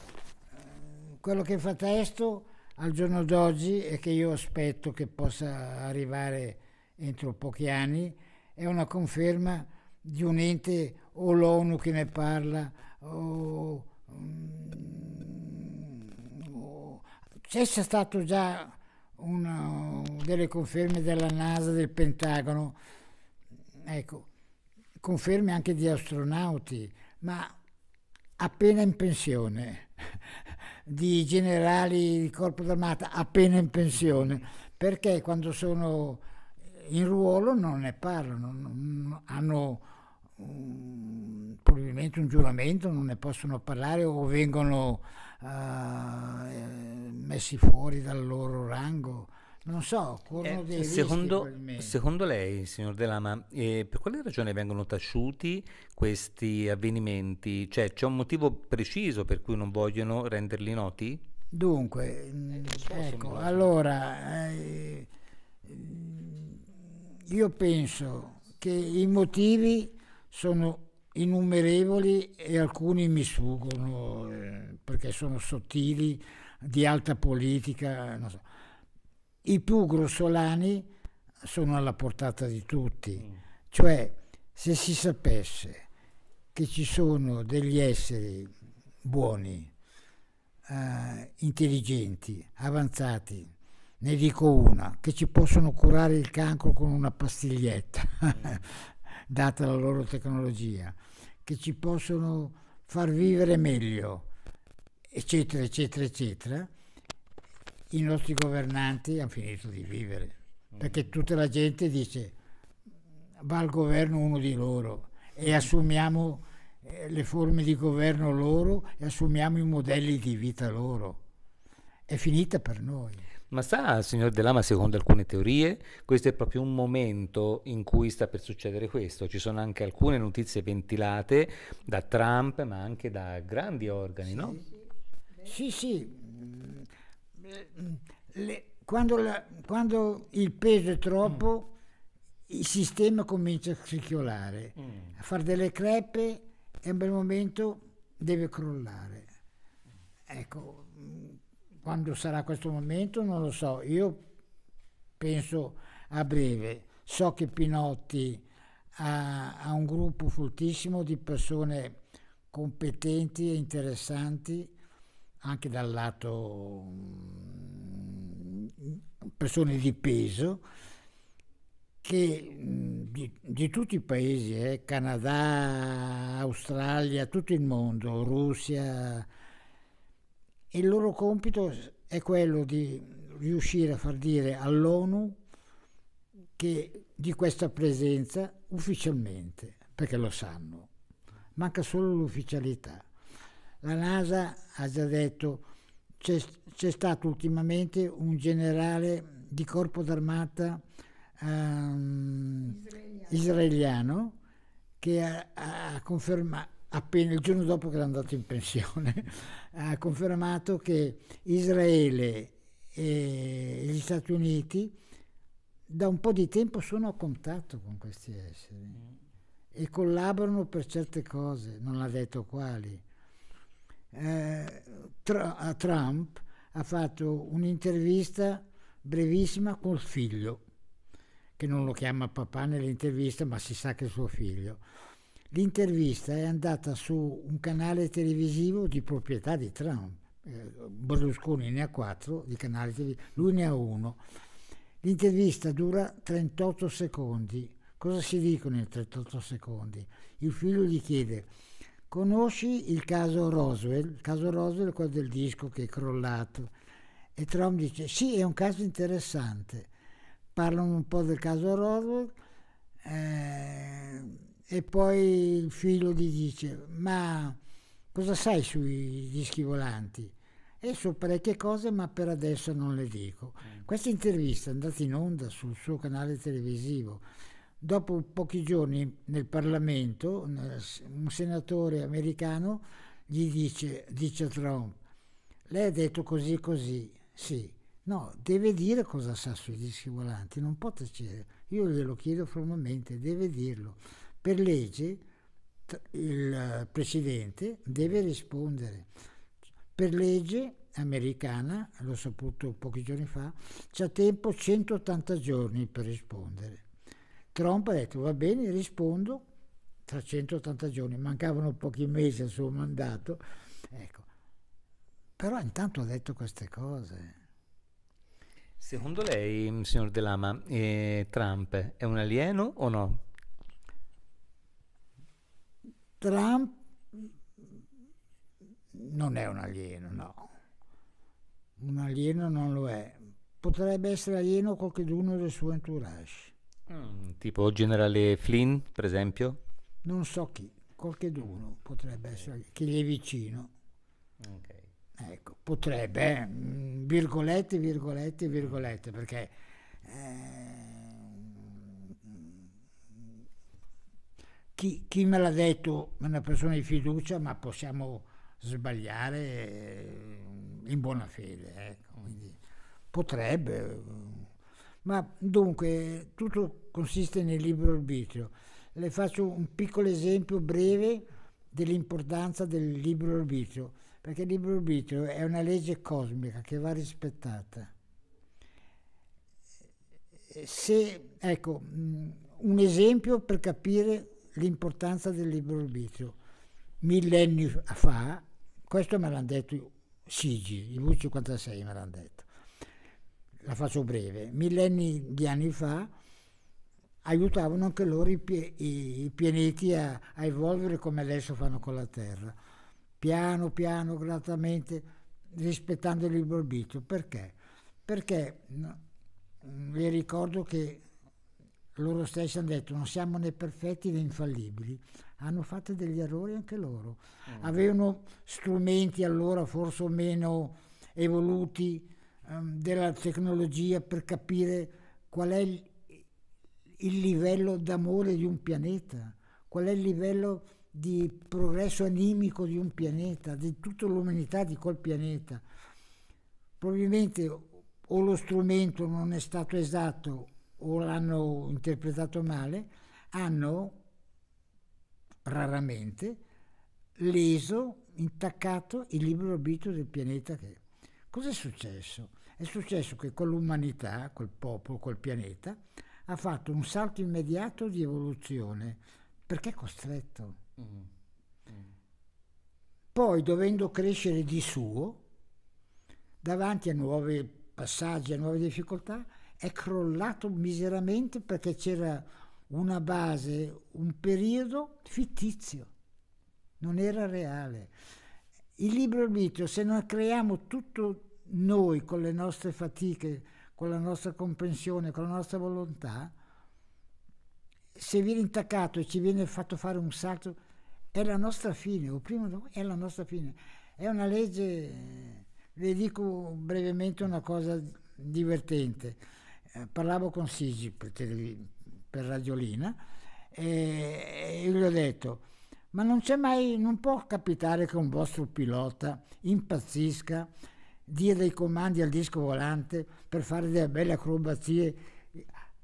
quello che fa testo al giorno d'oggi e che io aspetto che possa arrivare entro pochi anni è una conferma di un ente o l'ONU che ne parla o, mm, o c'è stato già una, delle conferme della NASA, del Pentagono, ecco, conferme anche di astronauti, ma appena in pensione, di generali di corpo d'armata appena in pensione, perché quando sono in ruolo non ne parlano, hanno um, probabilmente un giuramento, non ne possono parlare o vengono uh, messi fuori dal loro rango non so, corrono eh, dei secondo, rischi, secondo lei, signor De Lama, eh, per quale ragione vengono taciuti questi avvenimenti? Cioè, c'è un motivo preciso per cui non vogliono renderli noti? Dunque, mh, eh, mm, ecco, allora, eh, io penso che i motivi sono innumerevoli e alcuni mi sfuggono eh, perché sono sottili, di alta politica, non so. I più grossolani sono alla portata di tutti, mm. cioè se si sapesse che ci sono degli esseri buoni, eh, intelligenti, avanzati, ne dico una, che ci possono curare il cancro con una pastiglietta, data la loro tecnologia, che ci possono far vivere meglio, eccetera, eccetera, eccetera, i nostri governanti hanno finito di vivere, mm. perché tutta la gente dice va al governo uno di loro e assumiamo eh, le forme di governo loro e assumiamo i modelli di vita loro. È finita per noi. Ma sa, signor De Lama, secondo alcune teorie, questo è proprio un momento in cui sta per succedere questo. Ci sono anche alcune notizie ventilate da Trump, ma anche da grandi organi, sì, no? Sì, sì, le, quando, la, quando, il peso è troppo, mm. il sistema comincia a scricchiolare, mm. a fare delle crepe e a un bel momento deve crollare. Ecco, mm, quando sarà questo momento non lo so, io penso a breve, so che Pinotti ha, ha un gruppo fortissimo di persone competenti e interessanti anche dal lato mm, persone di peso che mm, di, di tutti i paesi, eh, Canada, Australia, tutto il mondo, Russia, il loro compito è quello di riuscire a far dire all'ONU che di questa presenza ufficialmente, perché lo sanno, manca solo l'ufficialità. La NASA ha già detto c'è, c'è stato ultimamente un generale di corpo d'armata um, israeliano. israeliano. che ha, ha confermato appena il giorno dopo che era andato in pensione, ha confermato che Israele e gli Stati Uniti da un po' di tempo sono a contatto con questi esseri mm. e collaborano per certe cose, non ha detto quali, eh, a Trump ha fatto un'intervista brevissima col figlio, che non lo chiama papà nell'intervista, ma si sa che è suo figlio. L'intervista è andata su un canale televisivo di proprietà di Trump. Eh, Berlusconi ne ha quattro di canali televisivi, lui ne ha uno. L'intervista dura 38 secondi. Cosa si dicono in 38 secondi? Il figlio gli chiede Conosci il caso Roswell? Il caso Roswell è quello del disco che è crollato. E Trump dice, sì, è un caso interessante. Parlano un po' del caso Roswell eh, e poi il figlio gli dice, ma cosa sai sui dischi volanti? E so parecchie cose, ma per adesso non le dico. Mm. Questa intervista è andata in onda sul suo canale televisivo Dopo pochi giorni nel Parlamento un senatore americano gli dice, dice a Trump, lei ha detto così così, sì, no, deve dire cosa sa sui dischi volanti, non può tacere, io glielo chiedo formalmente, deve dirlo. Per legge il eh, Presidente deve rispondere. Per legge americana, l'ho saputo pochi giorni fa, c'è tempo 180 giorni per rispondere. Trump ha detto va bene, rispondo tra 180 giorni, mancavano pochi mesi al suo mandato. Ecco. Però intanto ha detto queste cose. Secondo lei, signor De Lama, eh, Trump è un alieno o no? Trump non è un alieno, no. Un alieno non lo è. Potrebbe essere alieno qualcuno del suo entourage. Mm, tipo generale Flynn, per esempio? Non so chi, qualche d'uno potrebbe essere, chi gli è vicino. Okay. Ecco, potrebbe, eh, mm, virgolette, virgolette, virgolette, perché... Eh, Chi, chi, me l'ha detto è una persona di fiducia, ma possiamo sbagliare eh, in buona fede. Eh? potrebbe mm, ma dunque, tutto consiste nel libero arbitrio. Le faccio un piccolo esempio breve dell'importanza del libero arbitrio, perché il libero arbitrio è una legge cosmica che va rispettata. Se, ecco, mm, un esempio per capire l'importanza del libero arbitrio. Millenni fa, questo me l'hanno detto Sigi, il V56 me l'hanno detto, la faccio breve, millenni di anni fa aiutavano anche loro i, i pianeti a, a, evolvere come adesso fanno con la Terra, piano piano, gratamente, rispettando il libero arbitrio. Perché? Perché no, vi ricordo che loro stessi hanno detto non siamo né perfetti né infallibili, hanno fatto degli errori anche loro, mm. avevano strumenti allora forse meno evoluti Ehm, della tecnologia per capire qual è il, livello d'amore di un pianeta, qual è il livello di progresso animico di un pianeta, di tutta l'umanità di quel pianeta. Probabilmente o lo strumento non è stato esatto o l'hanno interpretato male, hanno raramente leso, intaccato il libero arbitrio del pianeta che Cos'è successo? È successo che con l'umanità, col popolo, col pianeta, ha fatto un salto immediato di evoluzione, perché è costretto. Mm. Mm. Poi, dovendo crescere di suo, davanti a nuovi passaggi, a nuove difficoltà, è crollato miseramente perché c'era una base, un periodo fittizio, non era reale. Il libro arbitrio, se non creiamo tutto noi con le nostre fatiche, con la nostra comprensione, con la nostra volontà, se viene intaccato e ci viene fatto fare un salto, è la nostra fine, o prima è la nostra fine. È una legge, vi dico brevemente una cosa divertente. Eh, parlavo con Sigi per, per Radiolina e, e gli ho detto, ma non c'è mai, non può capitare che un vostro pilota impazzisca dia dei comandi al disco volante per fare delle belle acrobazie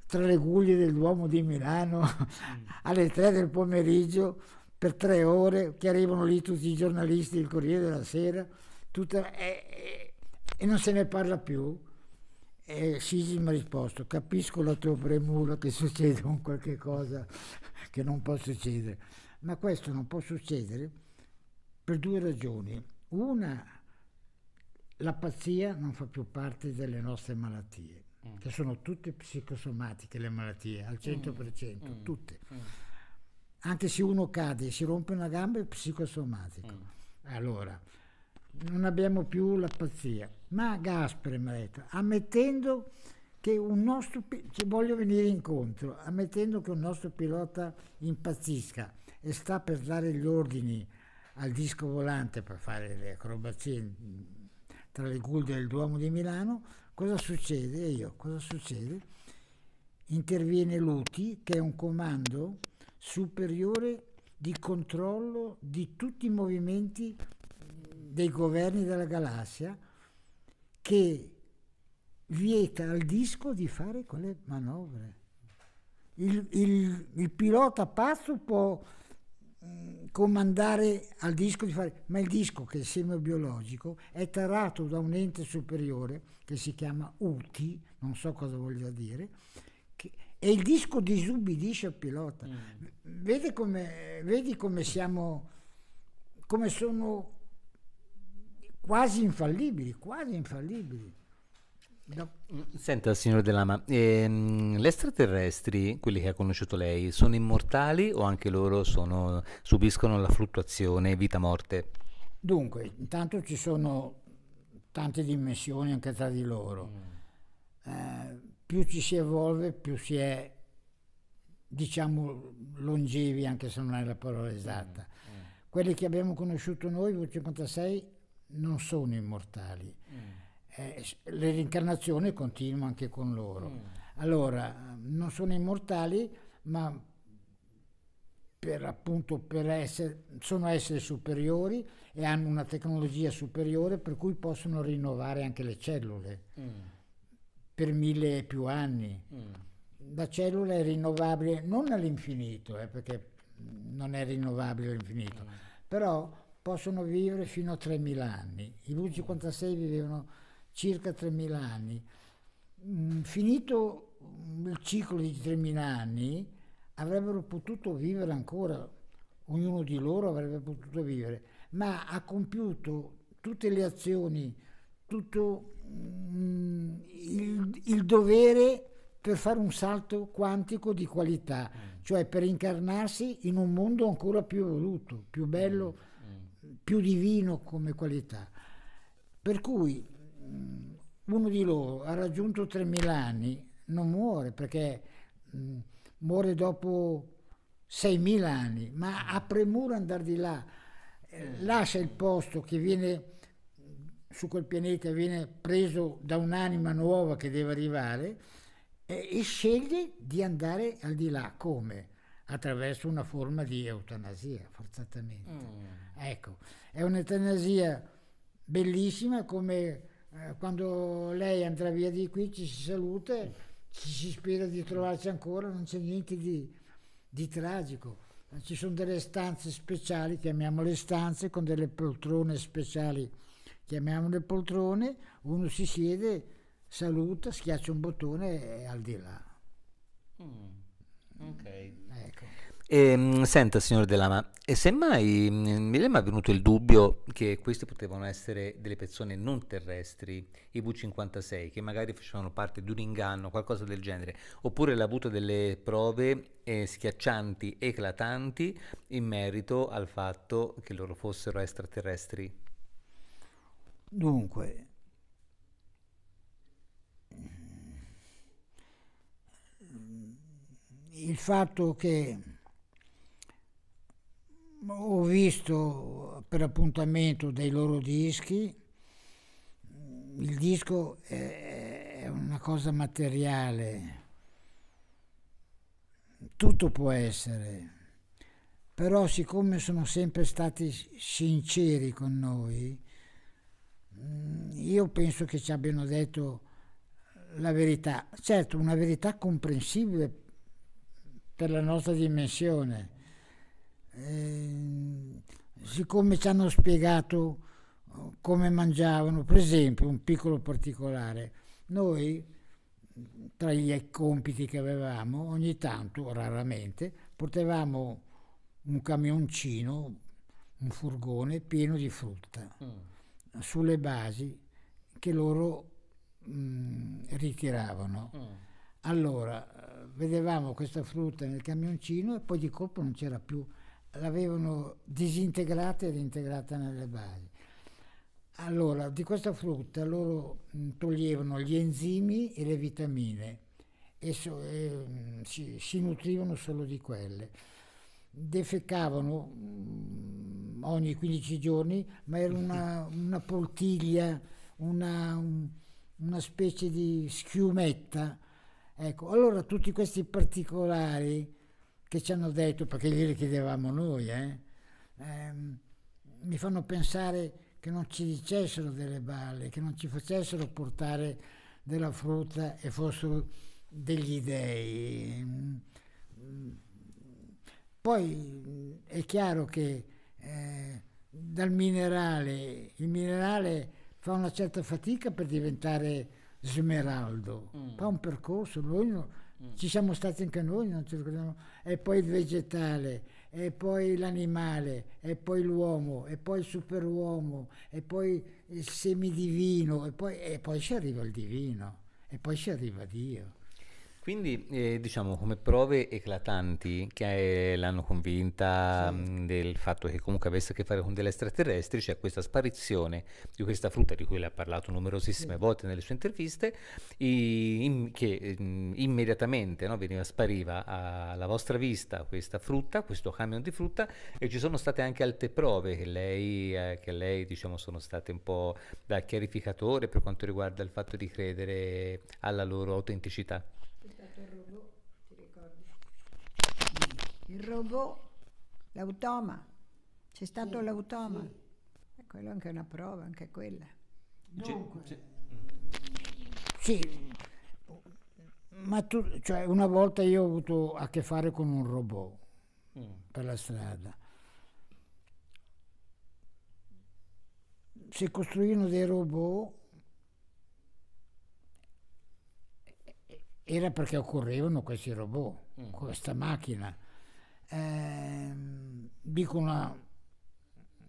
tra le guglie del Duomo di Milano mm. alle tre del pomeriggio per tre ore che arrivano lì tutti i giornalisti del Corriere della Sera tutta, e, e, e, non se ne parla più e Sisi mi ha risposto capisco la tua premura che succede un qualche cosa che non può succedere ma questo non può succedere per due ragioni una la pazzia non fa più parte delle nostre malattie, mm. che sono tutte psicosomatiche le malattie, al 100%, mm. mm. tutte. Mm. Anche se uno cade e si rompe una gamba è psicosomatico. Mm. Allora, non abbiamo più la pazzia. Ma Gaspare mi ha detto, ammettendo che un nostro, ci voglio venire incontro, ammettendo che un nostro pilota impazzisca e sta per dare gli ordini al disco volante per fare le acrobazie tra le gulde del Duomo di Milano, cosa succede? E io, cosa succede? Interviene l'UTI, che è un comando superiore di controllo di tutti i movimenti dei governi della galassia, che vieta al disco di fare quelle manovre. Il, il, il pilota pazzo può Mm, comandare al disco di fare, ma il disco che è il seme biologico è tarato da un ente superiore che si chiama UTI, non so cosa voglia dire, che, e il disco disubbidisce al pilota. Mm. Vedi, come, vedi come siamo, come sono quasi infallibili, quasi infallibili. No. Senta, signore De Lama, ehm, gli extraterrestri, quelli che ha conosciuto lei, sono immortali o anche loro sono, subiscono la fluttuazione vita-morte? Dunque, intanto ci sono tante dimensioni anche tra di loro. Mm. Eh, più ci si evolve, più si è, diciamo, longevi, anche se non è la parola mm, esatta. Mm. Mm. Quelli che abbiamo conosciuto noi, 56, non sono immortali. Mm eh, le rincarnazioni continuano anche con loro. Mm. Allora, non sono immortali, ma per appunto per essere, sono esseri superiori e hanno una tecnologia superiore per cui possono rinnovare anche le cellule mm. per mille e più anni. Mm. La cellula è rinnovabile non all'infinito, eh, perché non è rinnovabile all'infinito, mm. però possono vivere fino a 3.000 anni. I Luci 56 mm. vivevano circa 3.000 anni. Mm, finito il ciclo di 3.000 anni, avrebbero potuto vivere ancora, ognuno di loro avrebbe potuto vivere, ma ha compiuto tutte le azioni, tutto mm, il, il, dovere per fare un salto quantico di qualità, mm. cioè per incarnarsi in un mondo ancora più evoluto, più bello, mm. mm. più divino come qualità. Per cui Mm, uno di loro ha raggiunto 3.000 anni, non muore perché mh, mm, muore dopo 6.000 anni, ma ha premura andare di là, eh, lascia il posto che viene mm, su quel pianeta, viene preso da un'anima nuova che deve arrivare eh, e sceglie di andare al di là. Come? Attraverso una forma di eutanasia, forzatamente. Mm. Ecco, è un'eutanasia bellissima come eh, quando lei andrà via di qui ci si saluta, ci si spera di trovarci ancora, non c'è niente di, di tragico. Ci sono delle stanze speciali, chiamiamole stanze, con delle poltrone speciali, chiamiamole poltrone, uno si siede, saluta, schiaccia un bottone e è al di là. Mm. Ok. E, ehm, senta, signor Delama, e semmai mm, mi è mai venuto il dubbio che queste potevano essere delle persone non terrestri, i V56, che magari facevano parte di un inganno, qualcosa del genere, oppure l'ha avuto delle prove eh, schiaccianti, eclatanti, in merito al fatto che loro fossero extraterrestri? Dunque, mm, il fatto che ho visto per appuntamento dei loro dischi, il disco è una cosa materiale, tutto può essere, però siccome sono sempre stati sinceri con noi, mm, io penso che ci abbiano detto la verità, certo una verità comprensibile per la nostra dimensione, Ehm, siccome ci hanno spiegato eh, come mangiavano, per esempio un piccolo particolare, noi tra i compiti che avevamo ogni tanto, raramente, portavamo un camioncino, un furgone pieno di frutta mm. sulle basi che loro mh, mm, ritiravano. Mm. Allora, vedevamo questa frutta nel camioncino e poi di colpo non c'era più l'avevano disintegrata e reintegrata nelle basi. Allora, di questa frutta loro mm, toglievano gli enzimi e le vitamine e, so, e mm, si, si, nutrivano solo di quelle. Defecavano mm, ogni 15 giorni, ma era una, una poltiglia, una, una specie di schiumetta. Ecco, allora tutti questi particolari che ci hanno detto, perché glieli chiedevamo noi, eh, ehm, mi fanno pensare che non ci dicessero delle balle, che non ci facessero portare della frutta e fossero degli dei. Poi è chiaro che eh, dal minerale, il minerale fa una certa fatica per diventare smeraldo, mm. fa un percorso, lui non, Mm. ci siamo stati anche noi, non ci ricordiamo, e poi il vegetale, e poi l'animale, e poi l'uomo, e poi il superuomo, e poi il semidivino, e poi, e poi ci arriva il divino, e poi ci arriva Dio. Quindi eh, diciamo come prove eclatanti che eh, l'hanno convinta sì. mh, mm, del fatto che comunque avesse a che fare con degli extraterrestri, c'è cioè questa sparizione di questa frutta di cui lei ha parlato numerosissime sì. volte nelle sue interviste, i, in, che mh, mm, immediatamente no, veniva, spariva alla vostra vista questa frutta, questo camion di frutta e ci sono state anche altre prove che lei, eh, che lei diciamo sono state un po' da chiarificatore per quanto riguarda il fatto di credere alla loro autenticità. Certo, il robot, ti ricordi? Il robot, l'automa, c'è stato sì, l'automa. Sì. E eh, quello è anche una prova, anche quella. Dunque. Sì. sì, ma tu, cioè una volta io ho avuto a che fare con un robot mm. per la strada. Si costruirono dei robot era perché occorrevano questi robot, mm. questa macchina. Eh, dico una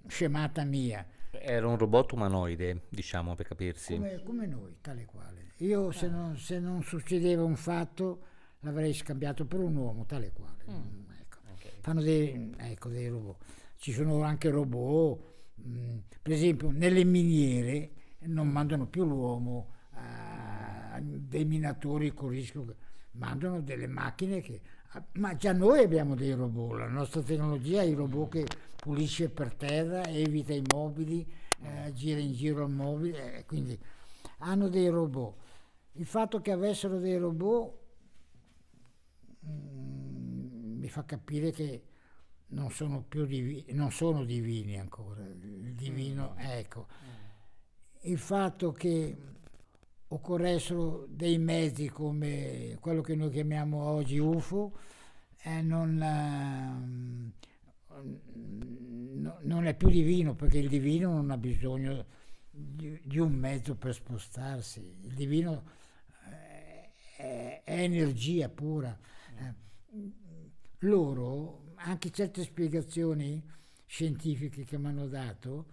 scemata mia. Era un robot umanoide, diciamo, per capirsi. Come, come noi, tale quale. Io se, non, se, non, succedeva un fatto l'avrei scambiato per un uomo, tale quale. Mm. mm. Ecco. Okay. Fanno dei, ecco, dei, robot. Ci sono anche robot, mh, mm, per esempio nelle miniere non mandano più l'uomo a dei minatori con rischio, mandano delle macchine che... Ah, ma già noi abbiamo dei robot, la nostra tecnologia è il robot che pulisce per terra, evita i mobili, eh, gira in giro il mobile, eh, quindi hanno dei robot. Il fatto che avessero dei robot mh, mm, mi fa capire che non sono più divini non sono divini ancora, il divino, mm. ecco. Il fatto che occorressero dei mezzi come quello che noi chiamiamo oggi UFO, eh, non, eh, non, è più divino perché il divino non ha bisogno di, di un mezzo per spostarsi, il divino eh, è, energia pura. Eh, loro, anche certe spiegazioni scientifiche che mi hanno dato,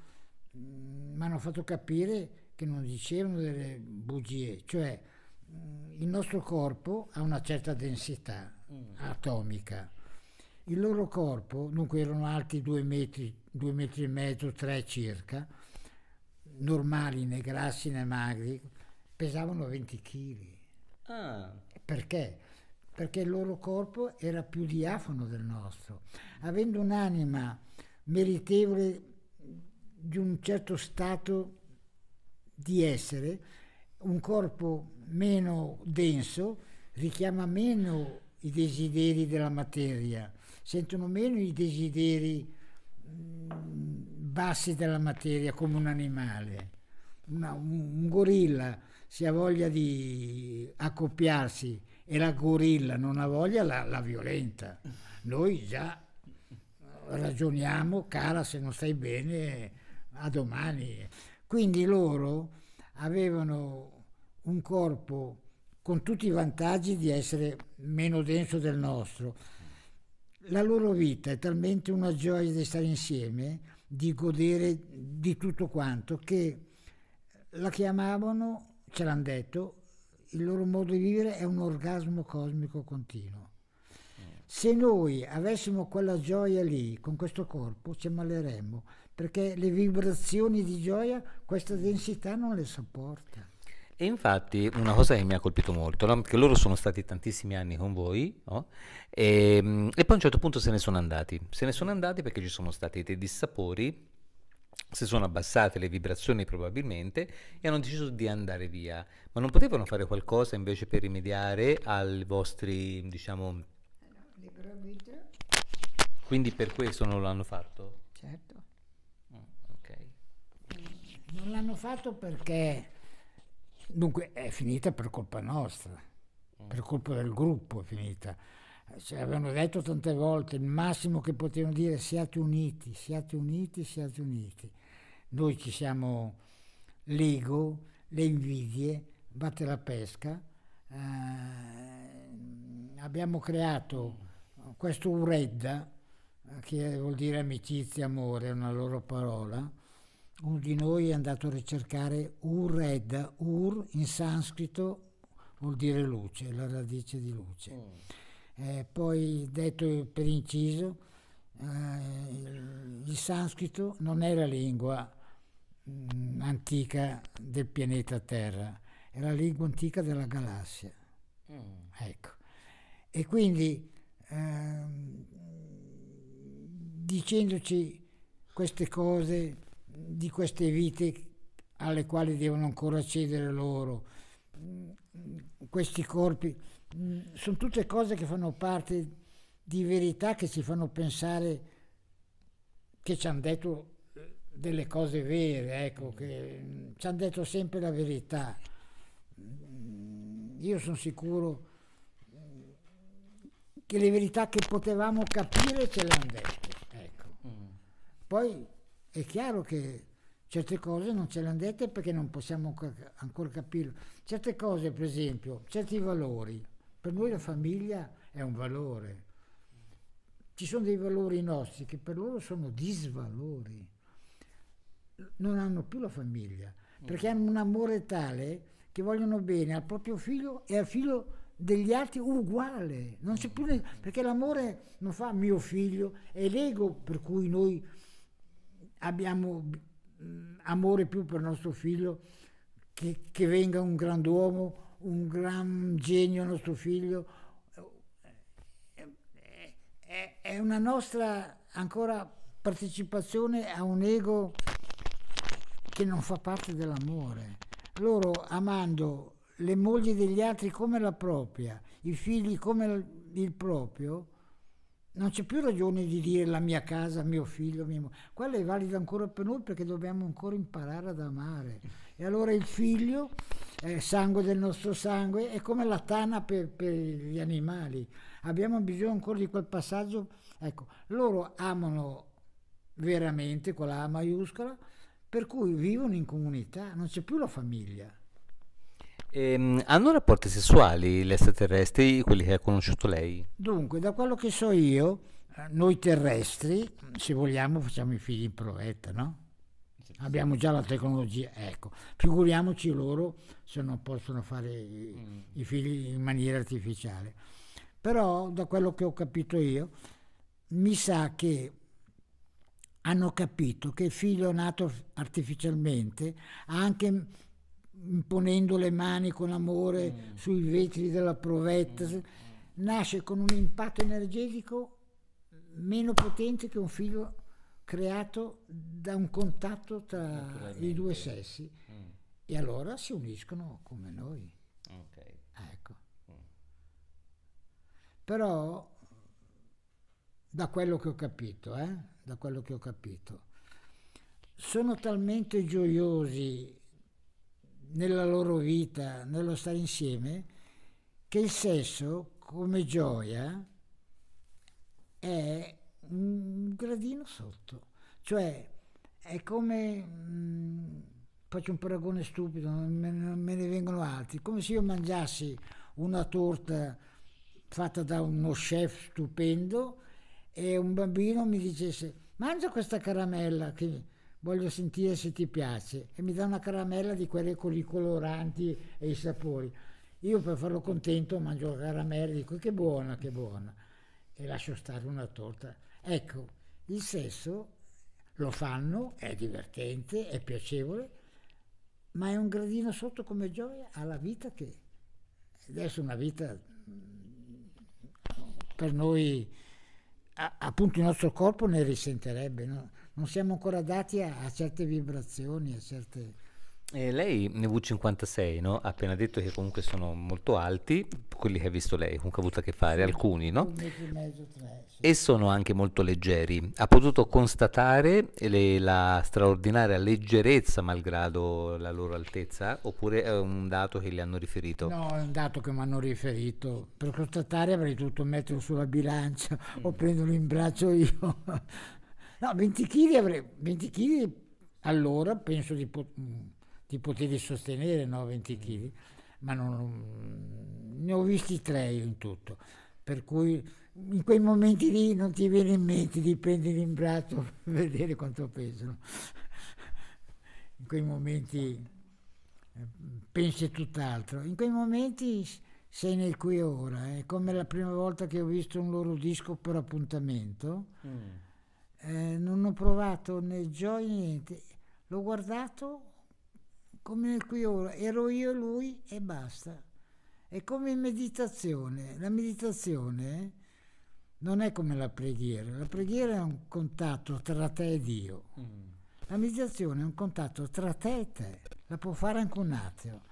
mm, mi hanno fatto capire che non dicevano delle bugie, cioè mm, il nostro corpo ha una certa densità mm. atomica. Il loro corpo, dunque erano alti due metri, due metri e mezzo, tre circa, normali né grassi né magri, pesavano 20 kg. Ah. Perché? Perché il loro corpo era più diafano del nostro. Avendo un'anima meritevole di un certo stato di essere, un corpo meno denso richiama meno i desideri della materia, sentono meno i desideri mm, bassi della materia come un animale. Una, un, gorilla se ha voglia di accoppiarsi e la gorilla non ha voglia la, la violenta. Noi già ragioniamo, cara se non stai bene, a domani. Quindi loro avevano un corpo con tutti i vantaggi di essere meno denso del nostro. La loro vita è talmente una gioia di stare insieme, di godere di tutto quanto, che la chiamavano, ce l'hanno detto, il loro modo di vivere è un orgasmo cosmico continuo. Se noi avessimo quella gioia lì, con questo corpo, ci ammaleremmo perché le vibrazioni di gioia questa densità non le sopporta. E infatti una cosa che mi ha colpito molto, no? che loro sono stati tantissimi anni con voi no? e, ehm, e, poi a un certo punto se ne sono andati, se ne sono andati perché ci sono stati dei dissapori, si sono abbassate le vibrazioni probabilmente e hanno deciso di andare via, ma non potevano fare qualcosa invece per rimediare ai vostri, diciamo... Libero arbitrio. Quindi per questo non l'hanno fatto? Certo. Non l'hanno fatto perché... Dunque è finita per colpa nostra, per colpa del gruppo è finita. Cioè, avevano detto tante volte, il massimo che potevano dire siate uniti, siate uniti, siate uniti. Noi ci siamo l'ego, le invidie, batte la pesca, eh, abbiamo creato questo uredda, che vuol dire amicizia, amore, è una loro parola, uno di noi è andato a ricercare Ur-Ed, Ur in sanscrito vuol dire luce, la radice di luce. Mm. Eh, poi detto per inciso, eh, il sanscrito non è la lingua mh, mm, antica del pianeta Terra, è la lingua antica della galassia. Mm. Ecco. E quindi eh, dicendoci queste cose di queste vite alle quali devono ancora accedere loro, questi corpi, mm, sono tutte cose che fanno parte di verità che ci fanno pensare che ci hanno detto eh, delle cose vere, ecco, che mm, ci hanno detto sempre la verità. Mm, io sono sicuro che le verità che potevamo capire ce le hanno dette. Ecco. Poi è chiaro che certe cose non ce le hanno dette perché non possiamo ancora capirlo. Certe cose, per esempio, certi valori, per noi la famiglia è un valore. Ci sono dei valori nostri che per loro sono disvalori. Non hanno più la famiglia, perché hanno un amore tale che vogliono bene al proprio figlio e al figlio degli altri uguale. Non c'è più, ne- perché l'amore non fa mio figlio, è l'ego per cui noi abbiamo mm, amore più per nostro figlio, che, che venga un grand'uomo, un gran genio nostro figlio. è una nostra ancora partecipazione a un ego che non fa parte dell'amore. Loro amando le mogli degli altri come la propria, i figli come il proprio, non c'è più ragione di dire la mia casa, mio figlio, mio moglie. Quella è valida ancora per noi perché dobbiamo ancora imparare ad amare. E allora il figlio è eh, sangue del nostro sangue, è come la tana per, per gli animali. Abbiamo bisogno ancora di quel passaggio. Ecco, loro amano veramente con la A maiuscola, per cui vivono in comunità, non c'è più la famiglia. Ehm, hanno rapporti sessuali gli extraterrestri, quelli che ha conosciuto lei? Dunque, da quello che so io, eh, noi terrestri, se vogliamo, facciamo i figli in provetta, no? Abbiamo già la tecnologia, ecco, figuriamoci loro se non possono fare i, i figli in maniera artificiale. Però da quello che ho capito io, mi sa che hanno capito che il figlio nato artificialmente ha anche imponendo le mani con amore mm. sui vetri della provetta, mm. nasce con un impatto energetico meno potente che un figlio creato da un contatto tra i due sessi. Mm. E allora si uniscono come noi. Okay. Ecco. Mm. Però, da quello che ho capito, eh, da quello che ho capito, sono talmente gioiosi nella loro vita, nello stare insieme, che il sesso come gioia è un gradino sotto. Cioè è come, mh, mm, faccio un paragone stupido, non me, ne vengono altri, come se io mangiassi una torta fatta da uno chef stupendo e un bambino mi dicesse mangia questa caramella che voglio sentire se ti piace e mi dà una caramella di quelle con i coloranti e i sapori. Io per farlo contento mangio la caramella e dico che buona, che buona e lascio stare una torta. Ecco, il sesso lo fanno, è divertente, è piacevole, ma è un gradino sotto come gioia alla vita che adesso è una vita mm, per noi, appunto il nostro corpo ne risenterebbe. No? non siamo ancora dati a, a certe vibrazioni, a certe... E eh, lei ne V56 no? ha appena detto che comunque sono molto alti, quelli che ha visto lei, comunque ha avuto a che fare, alcuni, no? E, mezzo, tre, sì. e sono anche molto leggeri. Ha potuto constatare le, la straordinaria leggerezza malgrado la loro altezza? Oppure è un dato che gli hanno riferito? No, è un dato che mi hanno riferito. Per constatare avrei dovuto metterlo sulla bilancia mm. o prenderlo in braccio io. No, 20 kg avrei, 20 kg allora penso di, po- mm, di poterli sostenere, no, 20 kg, ma non, ne ho visti tre in tutto, per cui in quei momenti lì non ti viene in mente di prendere in braccio per vedere quanto pesano. In quei momenti eh, pensi tutt'altro, in quei momenti sei nel qui e ora, è eh. come la prima volta che ho visto un loro disco per appuntamento. Mm eh, non ho provato né gioia né niente, l'ho guardato come nel qui ora, ero io e lui e basta. È come in meditazione, la meditazione non è come la preghiera, la preghiera è un contatto tra te e Dio. Mm. La meditazione è un contatto tra te e te, la può fare anche un attimo.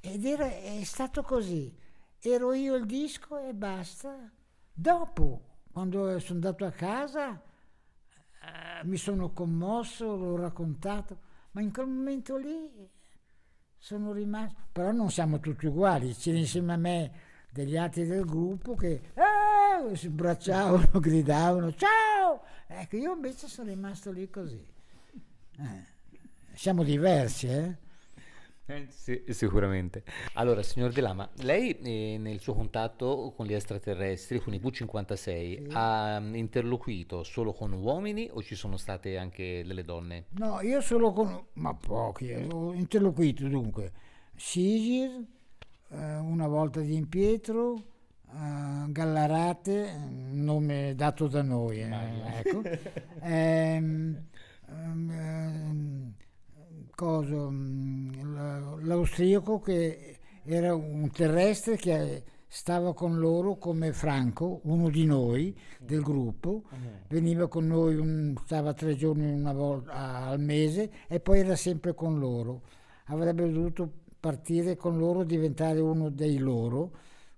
Ed era, è stato così, ero io il disco e basta. Dopo, quando sono andato a casa, mi sono commosso, l'ho raccontato, ma in quel momento lì sono rimasto. Però non siamo tutti uguali, c'era insieme a me degli altri del gruppo che eh, si abbracciavano, gridavano ciao! Ecco, io invece sono rimasto lì così. Eh, siamo diversi, eh? Sì, sicuramente. Allora, signor De Lama, lei eh, nel suo contatto con gli extraterrestri, con i V56, sì. ha mm, interloquito solo con uomini o ci sono state anche delle donne? No, io solo con... ma pochi, eh, ho interloquito dunque. Sigir, eh, una volta di Impietro, eh, Gallarate, nome dato da noi, eh, ecco. ehm, ehm, ehm coso, mm, l'austriaco che era un terrestre che stava con loro come Franco, uno di noi del gruppo, mm-hmm. veniva con noi, un, stava tre giorni una volta al mese e poi era sempre con loro. Avrebbe dovuto partire con loro, diventare uno dei loro,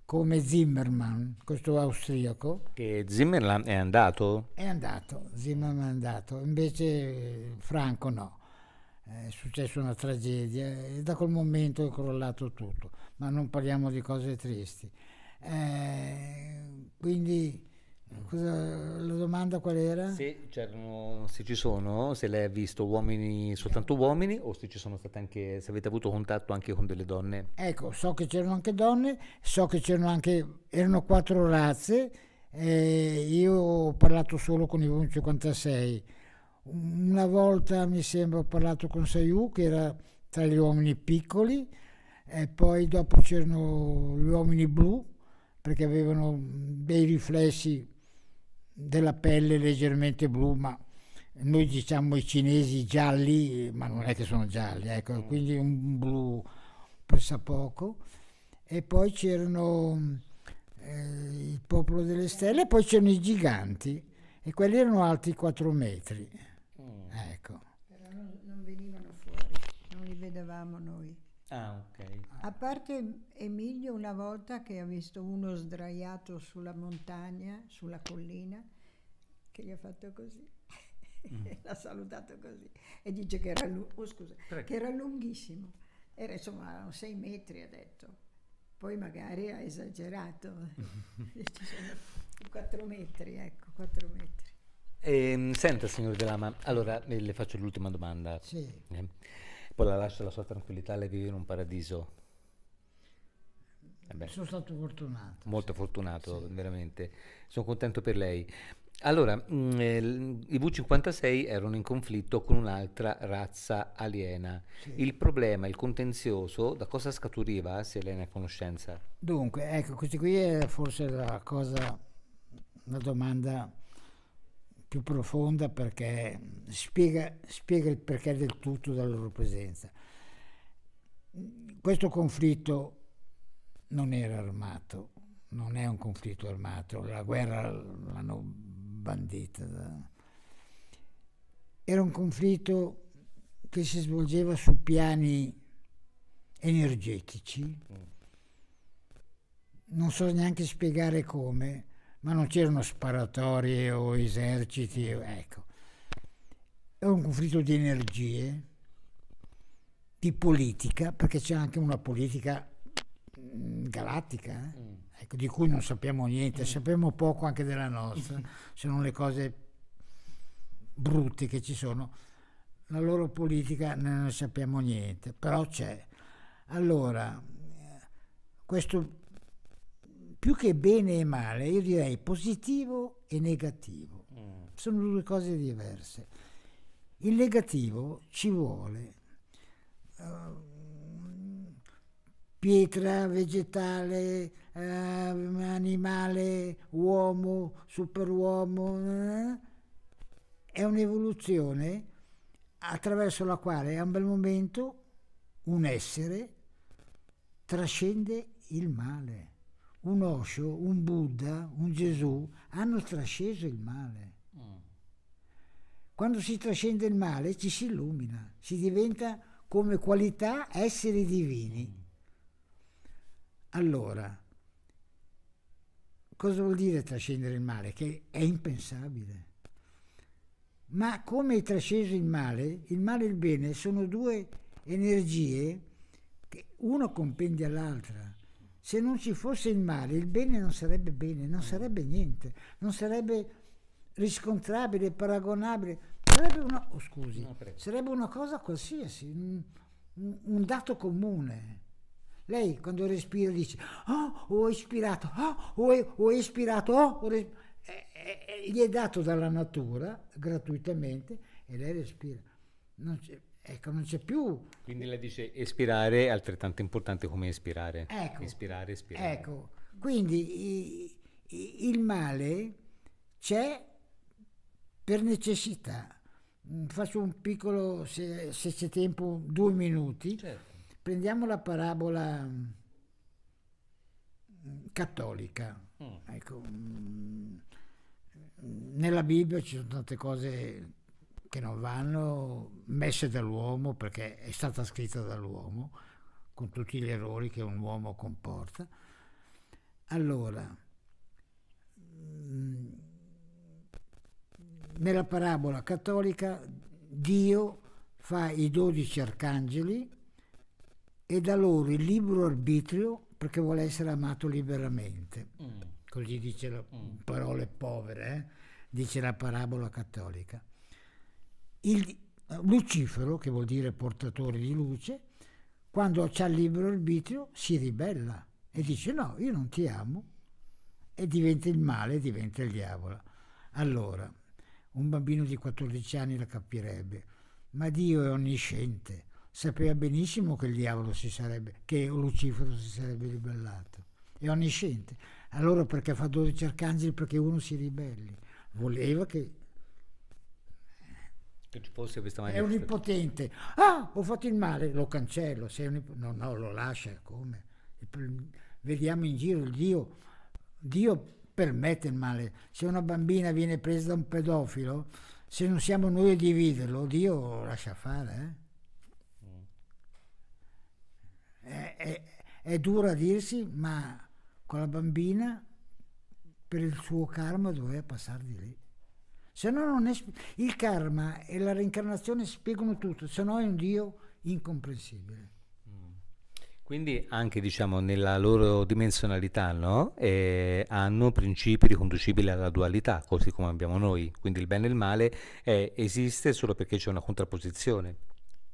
come Zimmerman, questo austriaco. Che Zimmerman è andato? È andato, Zimmerman è andato, invece Franco no. Eh, è successa una tragedia e da quel momento è crollato tutto, ma non parliamo di cose tristi. Eh, quindi cosa, la domanda qual era? Se, se, ci sono, se lei ha visto uomini, soltanto uomini o se ci sono state anche, se avete avuto contatto anche con delle donne? Ecco, so che c'erano anche donne, so che c'erano anche, erano quattro razze, eh, io ho parlato solo con i 56 una volta mi sembra ho parlato con Sayu che era tra gli uomini piccoli e poi dopo c'erano gli uomini blu perché avevano dei riflessi della pelle leggermente blu, ma noi diciamo i cinesi gialli, ma non è che sono gialli, ecco, mm. quindi un blu pressa poco. E poi c'erano eh, il popolo delle stelle, e poi c'erano i giganti, e quelli erano alti 4 metri. Ecco. Però non, non, venivano fuori, non li vedevamo noi. Ah, ok. A parte Emilio una volta che ha visto uno sdraiato sulla montagna, sulla collina, che gli ha fatto così. Mm. L'ha salutato così e dice che era, lu- oh, scusa, che era lunghissimo, era insomma sei metri ha detto poi magari ha esagerato, quattro metri, ecco, quattro metri. Eh, senta, signor Delama, allora eh, le faccio l'ultima domanda. Sì. Eh, poi la lascio alla sua tranquillità, lei vive in un paradiso. Eh Sono stato fortunato. Molto sì. fortunato, sì. veramente. Sono contento per lei. Allora, mh, mm, eh, i V56 erano in conflitto con un'altra razza aliena. Sì. Il problema, il contenzioso, da cosa scaturiva, se lei ne ha conoscenza? Dunque, ecco, questa qui è forse la cosa, la domanda più profonda perché spiega, spiega il perché del tutto della loro presenza. Questo conflitto non era armato, non è un conflitto armato, la guerra l'hanno bandita. Era un conflitto che si svolgeva su piani energetici, mm. non so neanche spiegare come, ma non c'erano sparatorie o eserciti, ecco. È un conflitto di energie, di politica, perché c'è anche una politica mm, galattica, eh? Mm. ecco, di cui non sappiamo niente, mm. sappiamo poco anche della nostra, se non le cose brutte che ci sono. La loro politica non ne sappiamo niente, però c'è. Allora, eh, questo più che bene e male, io direi positivo e negativo. Mm. Sono due cose diverse. Il negativo ci vuole uh, pietra, vegetale, uh, animale, uomo, superuomo. Eh, è un'evoluzione attraverso la quale a un bel momento un essere trascende il male un Osho, un Buddha, un Gesù hanno trasceso il male. Mm. Quando si trascende il male ci si illumina, si diventa come qualità esseri divini. Mm. Allora, cosa vuol dire trascendere il male? Che è impensabile. Ma come è trasceso il male, il male e il bene sono due energie che uno compendia l'altra. Se non ci fosse il male, il bene non sarebbe bene, non mm. sarebbe niente, non sarebbe riscontrabile, paragonabile, sarebbe una, oh, scusi, sarebbe una cosa qualsiasi, un, un dato comune. Lei quando respira dice, oh, ho ispirato, oh, ho, ho ispirato, oh, ho res... Eh, eh, eh, gli è dato dalla natura gratuitamente e lei respira. Non c'è, Ecco, non c'è più. Quindi lei dice espirare è altrettanto importante come espirare. Ecco. Espirare, espirare. Ecco, quindi i, i, il male c'è per necessità. Mm, faccio un piccolo, se, se c'è tempo, due minuti. Certo. Prendiamo la parabola mm, cattolica. Mm. Ecco, mh, mm, nella Bibbia ci sono tante cose che non vanno messe dall'uomo perché è stata scritta dall'uomo, con tutti gli errori che un uomo comporta. Allora, mm, nella parabola cattolica Dio fa i dodici arcangeli e da loro il libero arbitrio perché vuole essere amato liberamente. Mm. Così dice la, mm. parole povere, eh? dice la parabola cattolica il eh, lucifero, che vuol dire portatore di luce, quando ha il libero arbitrio si ribella e dice no, io non ti amo e diventa il male, diventa il diavolo. Allora, un bambino di 14 anni la capirebbe, ma Dio è onnisciente, sapeva benissimo che il diavolo si sarebbe, che Lucifero si sarebbe ribellato, è onnisciente. Allora perché fa 12 arcangeli? Perché uno si ribelli. Voleva che che ci fosse questa manifestazione. È un impotente. Ah, ho fatto il male, lo cancello. Imp... No, no, lo lascia. Come? Vediamo in giro il Dio. Dio permette il male. Se una bambina viene presa da un pedofilo, se non siamo noi a dividerlo, Dio lascia fare. Eh? Mm. È, è, è dura a dirsi, ma con la bambina per il suo karma doveva passare di lì. Se no non è, il karma e la reincarnazione spiegano tutto, se no è un Dio incomprensibile. Mm. Quindi anche diciamo, nella loro dimensionalità no? eh, hanno principi riconducibili alla dualità, così come abbiamo noi. Quindi il bene e il male eh, esiste solo perché c'è una contrapposizione.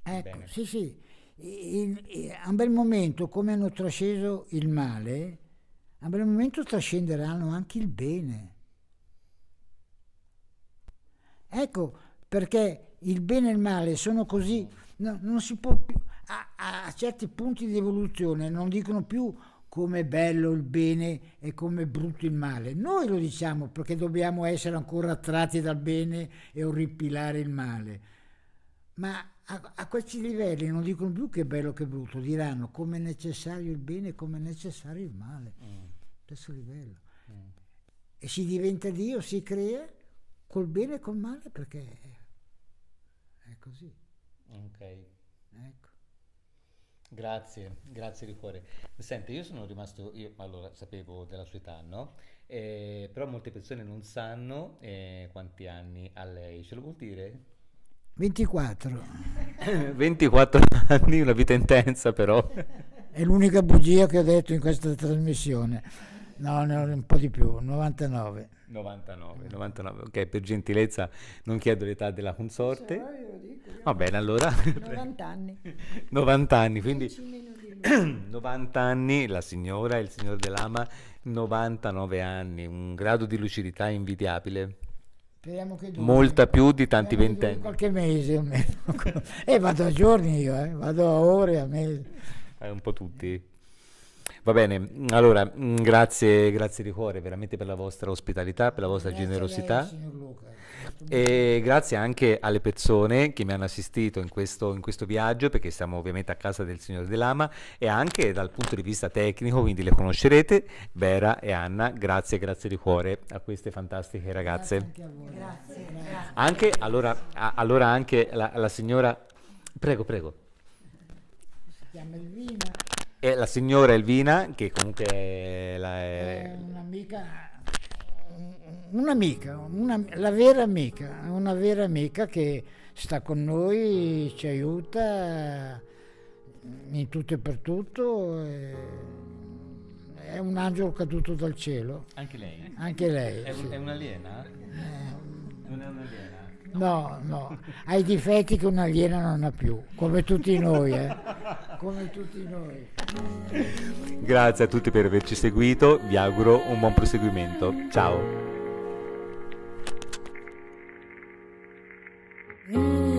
Ecco, sì, sì. In, in, a un bel momento, come hanno trasceso il male, a un bel momento trascenderanno anche il bene. Ecco perché il bene e il male sono così, no, non si può più, a, a certi punti di evoluzione non dicono più come è bello il bene e come è brutto il male. Noi lo diciamo perché dobbiamo essere ancora attratti dal bene e orripilare il male. Ma a, a questi livelli non dicono più che è bello che è brutto, diranno come è necessario il bene e come è necessario il male. Mm. Questo livello. Mm. E si diventa Dio, si crea col bene e col male perché è così. Ok. Ecco. Grazie, grazie di cuore. Senti, io sono rimasto, io allora sapevo della sua età, no? Eh, però molte persone non sanno eh, quanti anni ha lei, ce lo vuol dire? 24. 24 anni, una vita intensa però. È l'unica bugia che ho detto in questa trasmissione. No, ne ho un po' di più, 99. 99, 99. ok, per gentilezza non chiedo l'età della consorte. Lo so, lo dico, Va bene, allora. 90 anni. 90 anni, quindi... 90 anni la signora, il signor Delama, 99 anni, un grado di lucidità invidiabile. Speriamo che duri. Molta più di tanti ventenni. Qualche mese almeno. e vado a giorni io, eh? vado a ore, a mesi. Eh, un po' tutti. Va bene, allora mm, grazie, grazie di cuore veramente per la vostra ospitalità, per la vostra grazie generosità. E grazie anche alle persone che mi hanno assistito in questo, in questo, viaggio, perché siamo ovviamente a casa del signor De Lama e anche dal punto di vista tecnico, quindi le conoscerete, Vera e Anna. Grazie, grazie di cuore a queste fantastiche ragazze. Grazie anche, grazie, grazie. anche allora, a, allora anche la, la signora, prego, prego. Si chiama Elvina. E la signora Elvina, che comunque è, la, è... è eh, un'amica, un'amica, una, la vera amica, una vera amica che sta con noi, ci aiuta in tutto e per tutto. E è un angelo caduto dal cielo. Anche lei? Anche lei. È, sì. è un'aliena? Eh, non è un'aliena? No, no, hai difetti che un alieno non ha più, come tutti noi, eh. Come tutti noi. Grazie a tutti per averci seguito, vi auguro un buon proseguimento. Ciao. Mm.